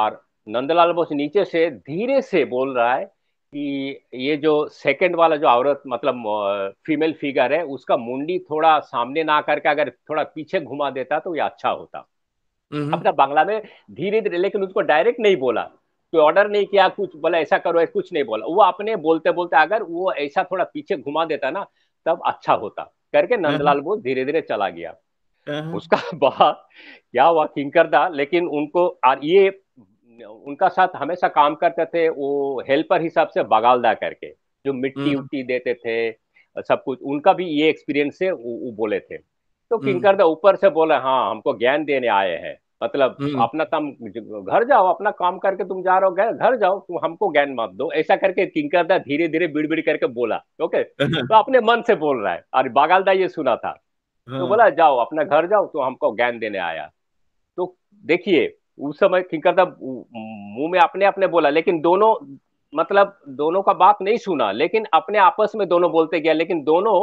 और नंदलाल बोस नीचे से धीरे से बोल रहा है कि ये जो सेकंड वाला जो औरत मतलब फीमेल फिगर है उसका मुंडी थोड़ा सामने ना करके अगर थोड़ा पीछे घुमा देता तो ये अच्छा होता हम्म। अपना बांग्ला में धीरे धीरे लेकिन उसको डायरेक्ट नहीं बोला कोई ऑर्डर नहीं किया कुछ बोला ऐसा करो ऐसा कुछ नहीं बोला वो अपने बोलते बोलते अगर वो ऐसा थोड़ा पीछे घुमा देता ना तब अच्छा होता करके हम्म। नंदलाल बोस धीरे धीरे चला गया हम्म। उसका बहा क्या हुआ किंकर था लेकिन उनको और ये उनका साथ हमेशा काम करते थे वो हेल्पर हिसाब से बगालदा करके जो मिट्टी हम्म। उट्टी देते थे सब कुछ उनका भी ये एक्सपीरियंस से वो, वो बोले थे तो हम्म। किंकर द ऊपर से बोले हाँ हमको ज्ञान देने आए हैं मतलब हम्म। अपना तम घर जाओ अपना काम करके तुम जा रहे हो घर जाओ तुम हमको ज्ञान मत दो ऐसा करके किंकर दा धीरे धीरे बिड़ करके बोला ओके तो अपने मन से बोल रहा है और बागालदा ये सुना था तो हाँ। बोला जाओ अपना घर जाओ तो हमको ज्ञान देने आया तो देखिए उस समय किंकर दा मुंह में आपने अपने बोला लेकिन दोनों मतलब दोनों का बात नहीं सुना लेकिन अपने आपस में दोनों बोलते गया लेकिन दोनों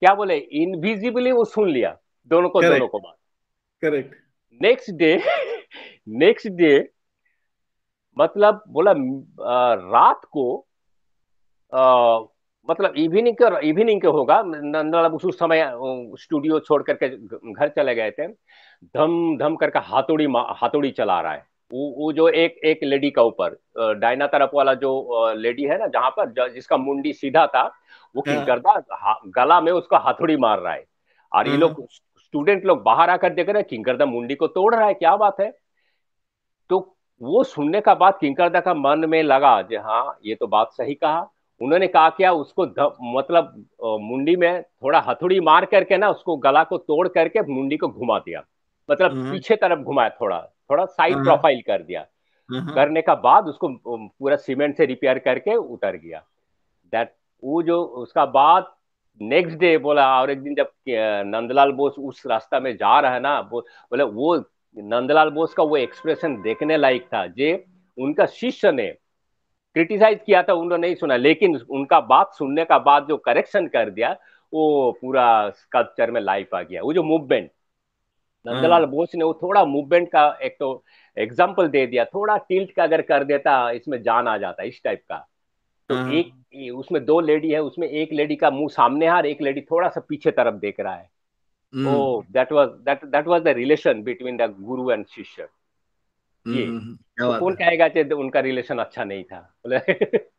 क्या बोले इनविजिबली वो सुन लिया दोनों को Correct. दोनों को बात correct next day next day मतलब बोला रात को आ, मतलब इवनिंग का इवनिंग का होगा मतलब उस समय स्टूडियो छोड़ करके घर चले गए थे धम धम करके हाथोड़ी हाथोड़ी चला रहा है वो वो जो एक एक लेडी का ऊपर डायना तरफ वाला जो लेडी है ना जहाँ पर जिसका मुंडी सीधा था वो हाँ। गर्दा गला में उसका हाथोड़ी मार रहा है और ये हाँ। लोग स्टूडेंट लोग बाहर आकर देख रहे हैं किंकरदा मुंडी को तोड़ रहा है क्या बात है तो वो सुनने का बाद किंकरदा का मन में लगा जी हाँ ये तो बात सही कहा उन्होंने कहा क्या उसको द, मतलब मुंडी में थोड़ा हथुड़ी मार करके ना उसको गला को तोड़ करके मुंडी को घुमा दिया मतलब हम्म। पीछे तरफ घुमाया थोड़ा थोड़ा साइड प्रोफाइल हम्म। कर दिया हम्म, करने का बाद उसको पूरा सीमेंट से रिपेयर करके उतर गया दैट वो जो उसका बाद नेक्स्ट डे बोला और एक दिन जब नंदलाल बोस उस रास्ता में जा रहा है ना बो, बोले वो नंदलाल बोस का वो एक्सप्रेशन देखने लायक था जे उनका शिष्य ने क्रिटिसाइज किया था उन्होंने नहीं सुना लेकिन उनका बात सुनने का बाद जो करेक्शन कर दिया वो पूरा स्कल्पचर में लाइफ आ गया वो जो मूवमेंट हाँ। नंदलाल बोस ने वो थोड़ा मूवमेंट का एक तो एग्जाम्पल दे दिया थोड़ा टिल्ट का अगर कर देता इसमें जान आ जाता इस टाइप का तो हाँ। एक उसमें दो लेडी है उसमें एक लेडी का मुंह सामने है और एक लेडी थोड़ा सा पीछे तरफ देख रहा है oh that was that that was the relation between the guru and shishya hmm, हम्म, हम्म। ये तो कौन कहेगा कि उनका रिलेशन अच्छा नहीं था बोले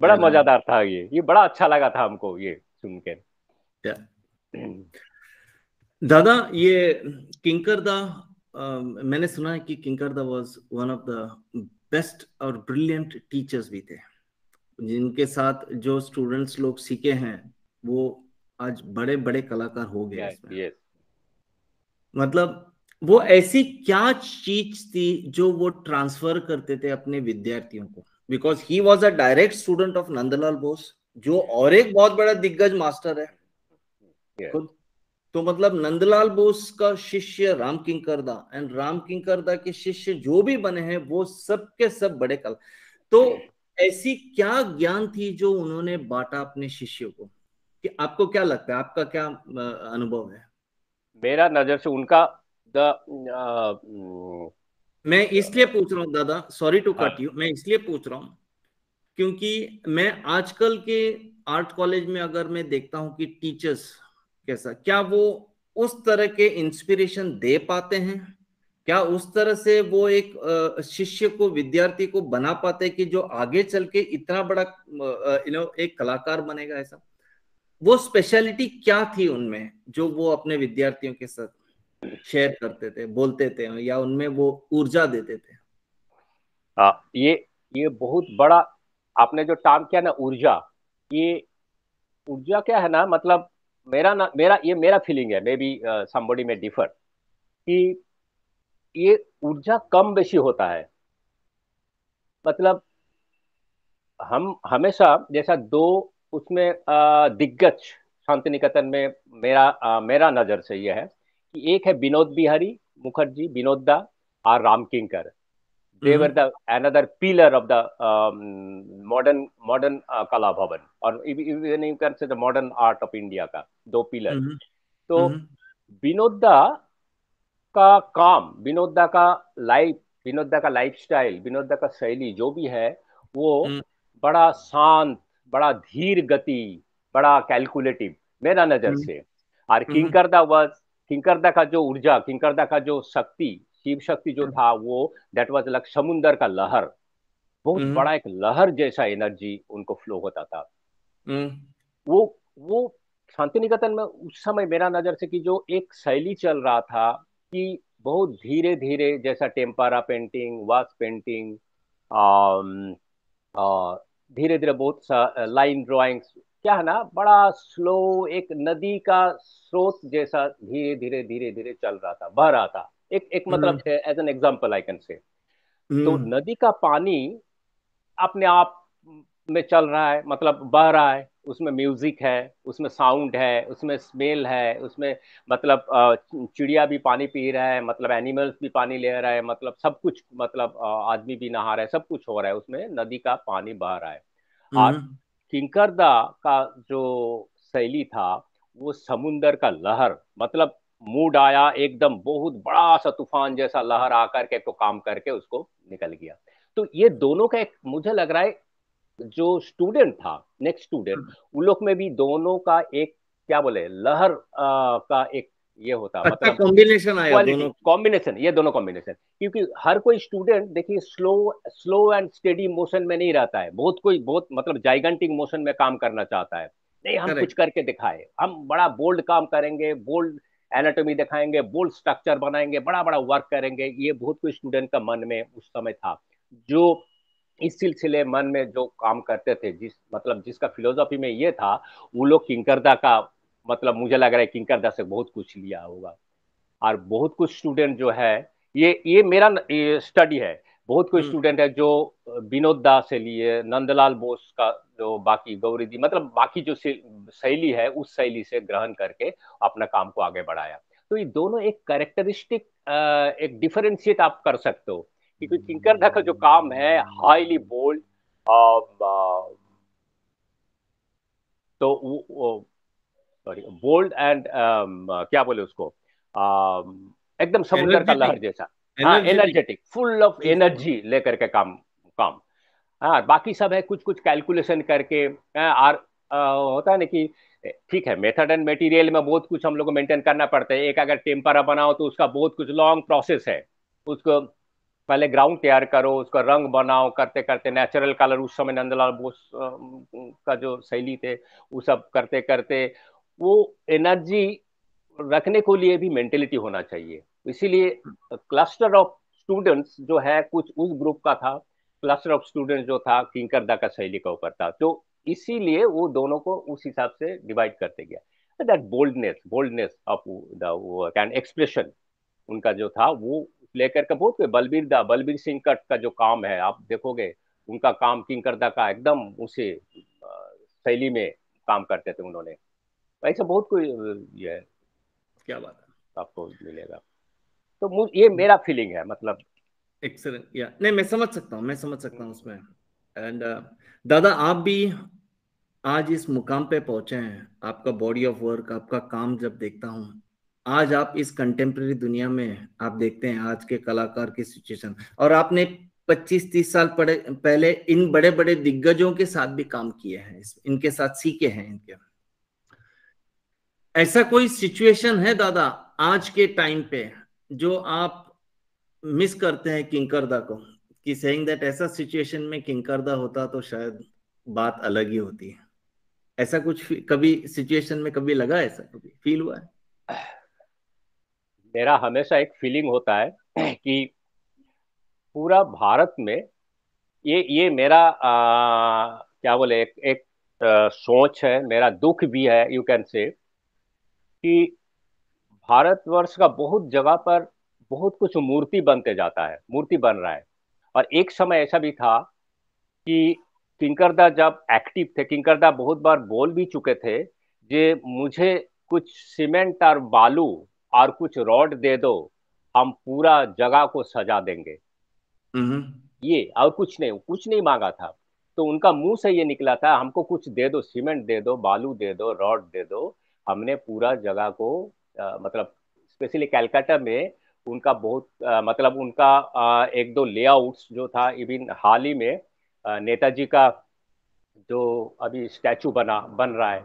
बड़ा मजेदार था ये ये बड़ा अच्छा लगा था हमको ये सुन के दादा ये किंकर दा मैंने सुना है कि किंकर दा was one of the best और ब्रिलियंट टीचर्स भी थे जिनके साथ जो स्टूडेंट्स लोग सीखे हैं वो आज बड़े बड़े कलाकार हो गए yeah, yes. मतलब वो ऐसी क्या चीज थी जो वो ट्रांसफर करते थे अपने विद्यार्थियों को because he was a direct student of Nandalal Bose जो और एक बहुत बड़ा दिग्गज मास्टर है yeah. तो, तो मतलब नंदलाल बोस का शिष्य राम किंकरदा एंड राम किंकरदा के शिष्य जो भी बने हैं वो सब के सब बड़े कल तो ऐसी क्या ज्ञान थी जो उन्होंने बांटा अपने शिष्यों को कि आपको क्या लगता है आपका क्या अनुभव है मेरा नजर से उनका द हम्म। मैं इसलिए पूछ रहा हूँ दादा सॉरी टू कट यू मैं इसलिए पूछ रहा हूँ क्योंकि मैं आजकल के आर्ट कॉलेज में अगर मैं देखता हूँ कि टीचर्स कैसा क्या वो उस तरह के इंस्पिरेशन दे पाते हैं क्या उस तरह से वो एक शिष्य को विद्यार्थी को बना पाते कि जो आगे चल के इतना बड़ा यू नो एक कलाकार बनेगा ऐसा वो स्पेशलिटी क्या थी उनमें जो वो अपने विद्यार्थियों के साथ शेयर करते थे बोलते थे या उनमें वो ऊर्जा देते थे आ, हाँ, ये ये बहुत बड़ा आपने जो टार्म किया ना ऊर्जा ये ऊर्जा क्या है ना मतलब मेरा ना मेरा ये मेरा फीलिंग है मे बी समबडी में डिफर कि ये ऊर्जा कम बेशी होता है मतलब हम हमेशा जैसा दो उसमें uh, दिग्गज शांति निकेतन में मेरा आ, uh, मेरा नज़र से ये है एक है विनोद बिहारी मुखर्जी विनोद दा और रामकिंकर they हम्म। were the another pillar of the modern um, modern modern uh, kala bhavan or even you can दो पिलर हम्म। तो हम्म। विनोदा का काम विनोदा का लाइफ विनोदा का लाइफस्टाइल विनोदा का शैली जो भी है वो बड़ा शांत बड़ा धीर गति बड़ा कैलकुलेटिव मेरा नजर से और किंकर दा वाज किंकरदा का जो ऊर्जा किंकरदा का जो शक्ति शिव शक्ति जो हम्म। था वो दैट वॉज लाइक समुंदर का लहर बहुत हम्म। बड़ा एक लहर जैसा एनर्जी उनको फ्लो होता था हम्म। वो वो शांति निकेतन में उस समय मेरा नजर से कि जो एक शैली चल रहा था कि बहुत धीरे धीरे जैसा टेम्पारा पेंटिंग वास पेंटिंग धीरे धीरे बहुत सा लाइन uh, ड्राइंग्स क्या है ना बड़ा स्लो एक नदी का स्रोत जैसा धीरे धीरे धीरे धीरे चल रहा था बह रहा था एक एक हम्म। मतलब as an example I can say तो नदी का पानी अपने आप में चल रहा है मतलब बह रहा है उसमें म्यूजिक है उसमें साउंड है उसमें स्मेल है उसमें मतलब चिड़िया भी पानी पी रहा है मतलब एनिमल्स भी पानी ले रहा है मतलब सब कुछ मतलब आदमी भी नहा रहा है सब कुछ हो रहा है उसमें नदी का पानी बह रहा है और हम्म। किंकरदा का जो शैली था वो समुंदर का लहर मतलब मूड आया एकदम बहुत बड़ा सा तूफान जैसा लहर आकर के तो काम करके उसको निकल गया तो ये दोनों का एक मुझे लग रहा है जो स्टूडेंट था नेक्स्ट स्टूडेंट हाँ। उन लोग में भी दोनों का एक क्या बोले लहर आ, का एक ये होता अच्छा मतलब कॉम्बिनेशन आया दोनों कॉम्बिनेशन ये दोनों कॉम्बिनेशन क्योंकि हर कोई स्टूडेंट देखिए slow slow and steady motion में नहीं रहता है बहुत कोई बहुत मतलब जाइगेंटिक मोशन में काम करना चाहता है नहीं हम कुछ करके दिखाए हम बड़ा बोल्ड काम करेंगे बोल्ड एनाटॉमी दिखाएंगे बोल्ड स्ट्रक्चर बनाएंगे बड़ा बड़ा वर्क करेंगे ये बहुत कोई स्टूडेंट का मन में उस समय था जो इस सिलसिले मन में जो काम करते थे जिस मतलब जिसका फिलोसॉफी में ये था वो लोग किंकरदा का मतलब मुझे लग रहा है किंकर दास से बहुत कुछ लिया होगा और बहुत कुछ स्टूडेंट जो है ये ये मेरा स्टडी है बहुत कुछ स्टूडेंट हम्म। है जो विनोद दास से लिए नंदलाल बोस का जो बाकी गौरी दी मतलब बाकी जो शैली है उस शैली से ग्रहण करके अपना काम को आगे बढ़ाया तो ये दोनों एक कैरेक्टरिस्टिक एक डिफरेंशिएट आप कर सकते हो क्योंकि किंकर का जो काम है हाईली बोल्ड तो सॉरी बोल्ड एंड क्या बोले उसको um, एकदम समुद्र का लहर जैसा हाँ एनर्जेटिक फुल ऑफ एनर्जी लेकर के काम काम हाँ बाकी सब है कुछ कुछ कैलकुलेशन करके हाँ, आर होता है ना कि ठीक है मेथड एंड मटेरियल में बहुत कुछ हम लोग को मेंटेन करना पड़ता है एक अगर टेम्परा बनाओ तो उसका बहुत कुछ लॉन्ग प्रोसेस है उसको पहले ग्राउंड तैयार करो उसका रंग बनाओ करते करते नेचुरल कलर उस समय नंदलाल बोस का जो शैली थे वो सब करते करते वो एनर्जी रखने को लिए भी मेंटेलिटी होना चाहिए इसीलिए क्लस्टर ऑफ स्टूडेंट्स जो है कुछ उस ग्रुप का था क्लस्टर ऑफ स्टूडेंट्स जो था किंकरदा का शैली का ऊपर था तो इसीलिए वो दोनों को उस हिसाब से डिवाइड करते गया that boldness boldness of the can expression उनका जो था वो लेकर के बहुत बलबीर दा बलबीर सिंह कट का जो काम है आप देखोगे उनका काम किंकरदा का एकदम उसे शैली में काम करते थे उन्होंने ऐसा बहुत कोई ये है क्या बात है आपको मिलेगा तो ये मेरा फीलिंग है मतलब एक्सेलेंट या नहीं मैं समझ सकता हूँ मैं समझ सकता हूँ उसमें एंड uh, दादा आप भी आज इस मुकाम पे पहुंचे हैं आपका बॉडी ऑफ वर्क आपका काम जब देखता हूँ आज आप इस कंटेम्प्रेरी दुनिया में आप देखते हैं आज के कलाकार की सिचुएशन और आपने 25-30 साल पहले इन बड़े बड़े दिग्गजों के साथ भी काम किए हैं इनके साथ सीखे हैं इनके ऐसा कोई सिचुएशन है दादा आज के टाइम पे जो आप मिस करते हैं किंकरदा को कि सेइंग दैट ऐसा सिचुएशन में किंकरदा होता तो शायद बात अलग ही होती है ऐसा कुछ कभी सिचुएशन में कभी लगा ऐसा कभी फील हुआ है मेरा हमेशा एक फीलिंग होता है कि पूरा भारत में ये ये मेरा आ, क्या बोले एक, एक आ, सोच है मेरा दुख भी है यू कैन से कि भारतवर्ष का बहुत जगह पर बहुत कुछ मूर्ति बनते जाता है मूर्ति बन रहा है और एक समय ऐसा भी था कि किंकरदा जब एक्टिव थे किंकरदा बहुत बार बोल भी चुके थे जे मुझे कुछ सीमेंट और बालू और कुछ रॉड दे दो हम पूरा जगह को सजा देंगे हम्म। ये और कुछ नहीं कुछ नहीं मांगा था तो उनका मुंह से ये निकला था हमको कुछ दे दो सीमेंट दे दो बालू दे दो रॉड दे दो हमने पूरा जगह को आ, मतलब स्पेशली कैलकाटा में उनका बहुत आ, मतलब उनका आ, एक दो लेआउट्स जो था इवन हाल ही में नेताजी का जो अभी स्टैचू बना बन रहा है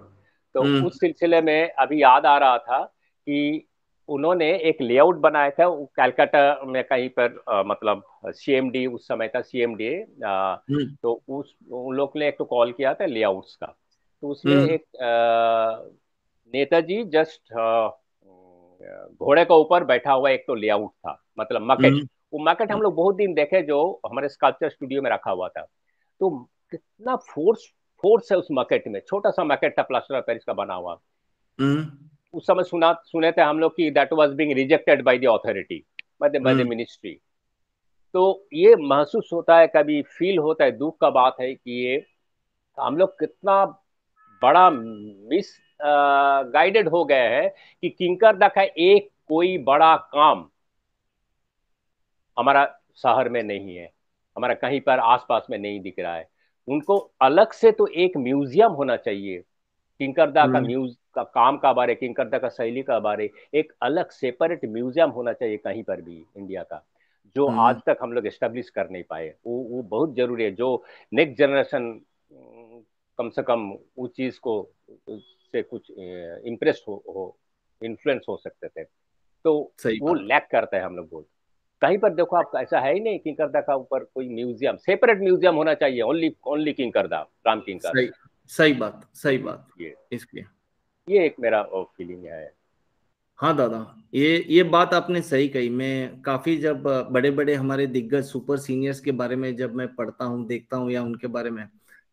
तो हम्म। उस सिलसिले में अभी याद आ रहा था कि उन्होंने एक लेआउट बनाया था कैलकाटा में कहीं पर आ, मतलब सीएमडी उस समय था सीएमडी हम्म। तो उस उन लोग ने एक तो कॉल किया था लेआउट्स का तो उसमें हम्म। एक नेताजी जस्ट uh, घोड़े के ऊपर बैठा हुआ एक तो लेआउट था मतलब मकेट हम्म। वो मकेट हम हम्म। लोग बहुत दिन देखे जो हमारे स्कल्पचर स्टूडियो में रखा हुआ था तो कितना फोर्स फोर्स है उस मकेट में छोटा सा मकेट था प्लास्टर ऑफ पेरिस का बना हुआ हम्म। उस समय सुना सुने थे हम लोग की that was being rejected by the authority by the ministry तो ये महसूस होता है कभी फील होता है दुख का बात है कि ये हम लोग कितना बड़ा मिस गाइडेड हो गए हैं कि किंकर दख का एक कोई बड़ा काम हमारा शहर में नहीं है हमारा कहीं पर आसपास में नहीं दिख रहा है उनको अलग से तो एक म्यूजियम होना चाहिए किंकरदा का हम्म। म्यूज का काम का बारे किंकरदा का शैली का बारे एक अलग सेपरेट म्यूजियम होना चाहिए कहीं पर भी इंडिया का जो हम्म। आज तक हम लोग एस्टेब्लिश कर नहीं पाए वो वो बहुत जरूरी है जो नेक्स्ट जनरेशन कम से कम उस चीज को से कुछ इम्प्रेस हो हो इन्फ्लुएंस हो सकते थे तो वो लैक करता है हम लोग बोल कहीं पर देखो आपका ऐसा है ही नहीं किंग करदा का ऊपर कोई म्यूजियम सेपरेट म्यूजियम होना चाहिए ओनली ओनली किंग करदा राम किंग का सही सही बात सही बात ये इसलिए ये एक मेरा फीलिंग है हाँ दादा ये ये बात आपने सही कही मैं काफ़ी जब बड़े बड़े हमारे दिग्गज सुपर सीनियर्स के बारे में जब मैं पढ़ता हूँ देखता हूँ या उनके बारे में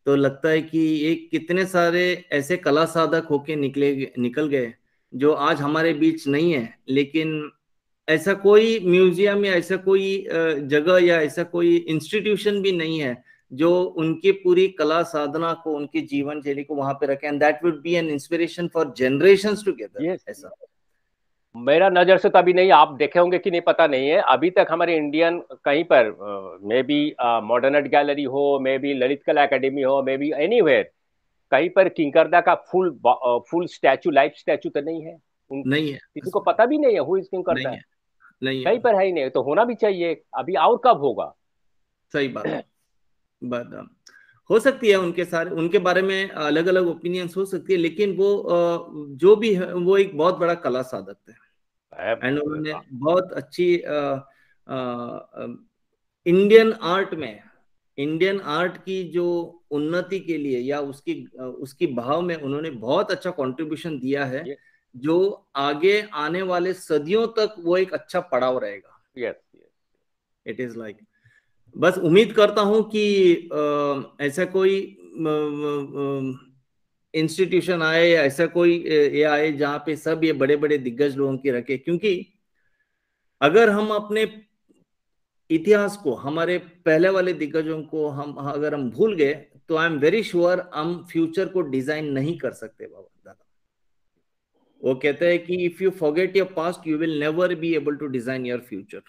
तो लगता है कि ये कितने सारे ऐसे कला साधक होके निकले निकल गए जो आज हमारे बीच नहीं है लेकिन ऐसा कोई म्यूजियम या ऐसा कोई जगह या ऐसा कोई इंस्टीट्यूशन भी नहीं है जो उनकी पूरी कला साधना को उनकी जीवन शैली को वहां पे रखे and that would be an inspiration for generation together ऐसा मेरा नज़र से तो अभी नहीं आप देखे होंगे कि नहीं पता नहीं है अभी तक हमारे इंडियन कहीं पर मे बी मॉडर्न गैलरी हो मे बी ललित कला एकेडमी हो मे बी एनी कहीं पर किंकरदा का full full statue life statue तो नहीं है नहीं है किसी को पता भी नहीं है हु इज किंकरदा नहीं, नहीं कहीं पर है ही नहीं तो होना भी चाहिए अभी और कब होगा सही बात बात हो सकती है उनके सारे उनके बारे में अलग अलग ओपिनियंस हो सकती है लेकिन वो जो भी है वो एक बहुत बड़ा कला साधक है एंड उन्होंने बहुत अच्छी इंडियन आर्ट में इंडियन आर्ट की जो उन्नति के लिए या उसकी उसकी भाव में उन्होंने बहुत अच्छा कंट्रीब्यूशन दिया है जो आगे आने वाले सदियों तक वो एक अच्छा पड़ाव रहेगा यस इट इज लाइक बस उम्मीद करता हूं कि आ, ऐसा कोई आ, आ, इंस्टीट्यूशन आए या ऐसा कोई ये आए जहां पे सब ये बड़े बड़े दिग्गज लोगों की रखे क्योंकि अगर हम अपने इतिहास को हमारे पहले वाले दिग्गजों को हम हाँ, अगर हम भूल गए तो आई एम वेरी श्योर हम फ्यूचर को डिजाइन नहीं कर सकते बाबा दादा वो कहते हैं कि if you forget your past you will never be able to design your future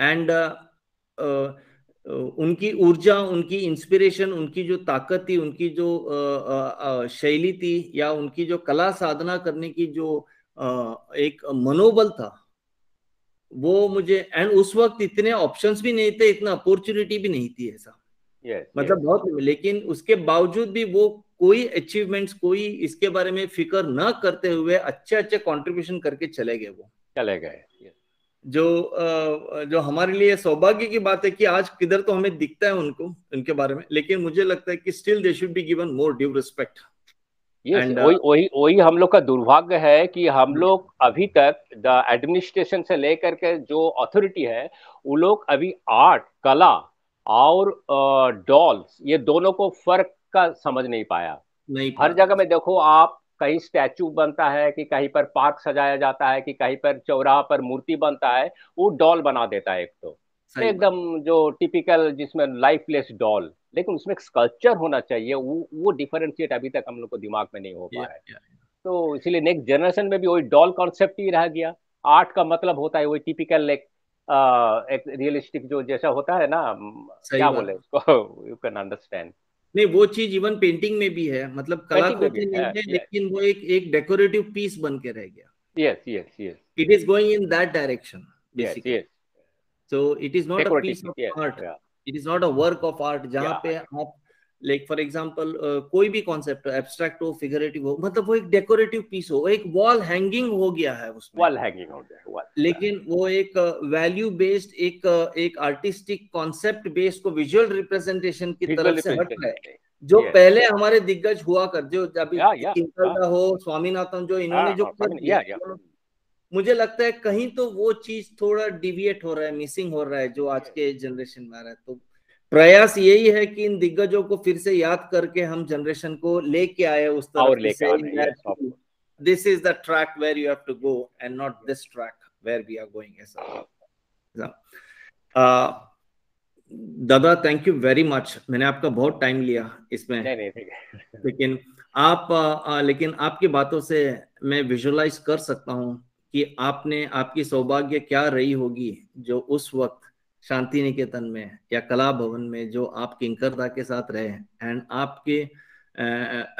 and उनकी ऊर्जा उनकी इंस्पिरेशन उनकी जो ताकत थी उनकी जो शैली थी या उनकी जो कला साधना करने की जो एक मनोबल था वो मुझे एंड उस वक्त इतने ऑप्शंस भी नहीं थे इतना अपॉर्चुनिटी भी नहीं थी ऐसा yes, मतलब yes. बहुत लेकिन उसके बावजूद भी वो कोई अचीवमेंट्स कोई इसके बारे में फिक्र न करते हुए अच्छे अच्छे कंट्रीब्यूशन करके चले गए वो चले गए yes. जो जो हमारे लिए सौभाग्य की बात है कि आज किधर तो हमें दिखता है उनको उनके बारे में लेकिन मुझे लगता है कि still they should be given more due respect वही uh, वही वही हम लोग का दुर्भाग्य है कि हम hmm. लोग अभी तक द एडमिनिस्ट्रेशन से लेकर के जो अथॉरिटी है वो लोग अभी आर्ट कला और डॉल्स ये दोनों को फर्क का समझ नहीं पाया नहीं हर जगह में देखो आप कहीं स्टैचू बनता है कि कहीं पर पार्क सजाया जाता है कि कहीं पर चौराह पर मूर्ति बनता है वो डॉल बना देता है एक तो एकदम जो टिपिकल जिसमें लाइफलेस डॉल लेकिन उसमें एक स्कल्पचर होना चाहिए वो वो डिफरेंशिएट अभी तक हम लोग को दिमाग में नहीं हो पा रहा है तो इसीलिए नेक्स्ट जनरेशन में भी वही डॉल कॉन्सेप्ट ही रह गया आर्ट का मतलब होता है वही टिपिकल एक एक रियलिस्टिक जो जैसा होता है ना क्या बोले उसको यू कैन अंडरस्टैंड नहीं वो चीज इवन पेंटिंग में भी है मतलब भी नहीं है लेकिन वो एक एक डेकोरेटिव पीस बन के रह गया yes yes yes it is going in that direction yes so it is not a piece of art it is not a work of art जहां पे आप लाइक फॉर एग्जाम्पल कोई भी कॉन्सेप्ट हो एब्स्ट्रैक्ट हो फिगरेटिव हो मतलब वो एक डेकोरेटिव पीस हो एक वॉल हैंगिंग हो गया है उसमें वॉल हैंगिंग हो गया वॉल लेकिन वो एक वैल्यू uh, बेस्ड एक uh, एक आर्टिस्टिक कॉन्सेप्ट बेस्ड को विजुअल रिप्रेजेंटेशन की तरफ से हट है जो yes. पहले हमारे दिग्गज हुआ कर जो अभी yeah, yeah, yeah. हो स्वामीनाथन जो इन्होंने yeah, जो हाँ, हाँ, yeah, yeah. मुझे लगता है कहीं तो वो चीज थोड़ा डिविएट हो रहा है मिसिंग हो रहा है जो आज के जनरेशन में आ रहा है तो प्रयास यही है कि इन दिग्गजों को फिर से याद करके हम जनरेशन को लेके आए उस तरह this is the track where you have to go and not this track where we are going दादा थैंक यू वेरी मच मैंने आपका बहुत टाइम लिया इसमें नहीं, नहीं, नहीं। लेकिन आप आ, uh, uh, लेकिन आपकी बातों से मैं विजुलाइज कर सकता हूँ कि आपने आपकी सौभाग्य क्या रही होगी जो उस वक्त शांति निकेतन में या कला भवन में जो आप किंकरदा के साथ रहे एंड आपके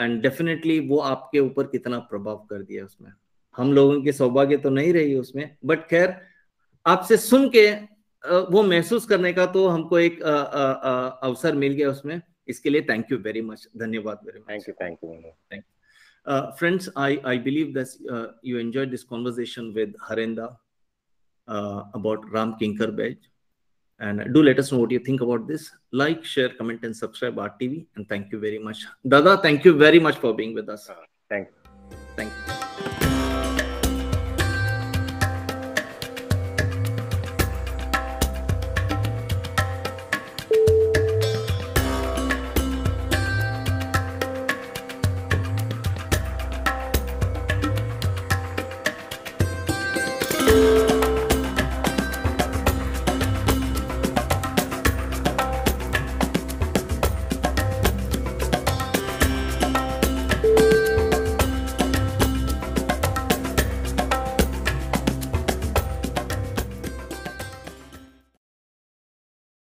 एंड डेफिनेटली वो आपके ऊपर कितना प्रभाव कर दिया उसमें हम लोगों के सौभाग्य तो नहीं रही उसमें बट खैर आपसे सुन के वो महसूस करने का तो हमको एक आ, आ, आ, अवसर मिल गया उसमें इसके लिए थैंक यू वेरी मच धन्यवाद very much thank you thank you thank you friends I I believe that you enjoy this conversation with हरेंदा अबाउट Ram Kinkar Baij And do let us know what you think about this. Like, share, comment, and subscribe RTV. And thank you very much. Dada, thank you very much for being with us. Uh, thank you.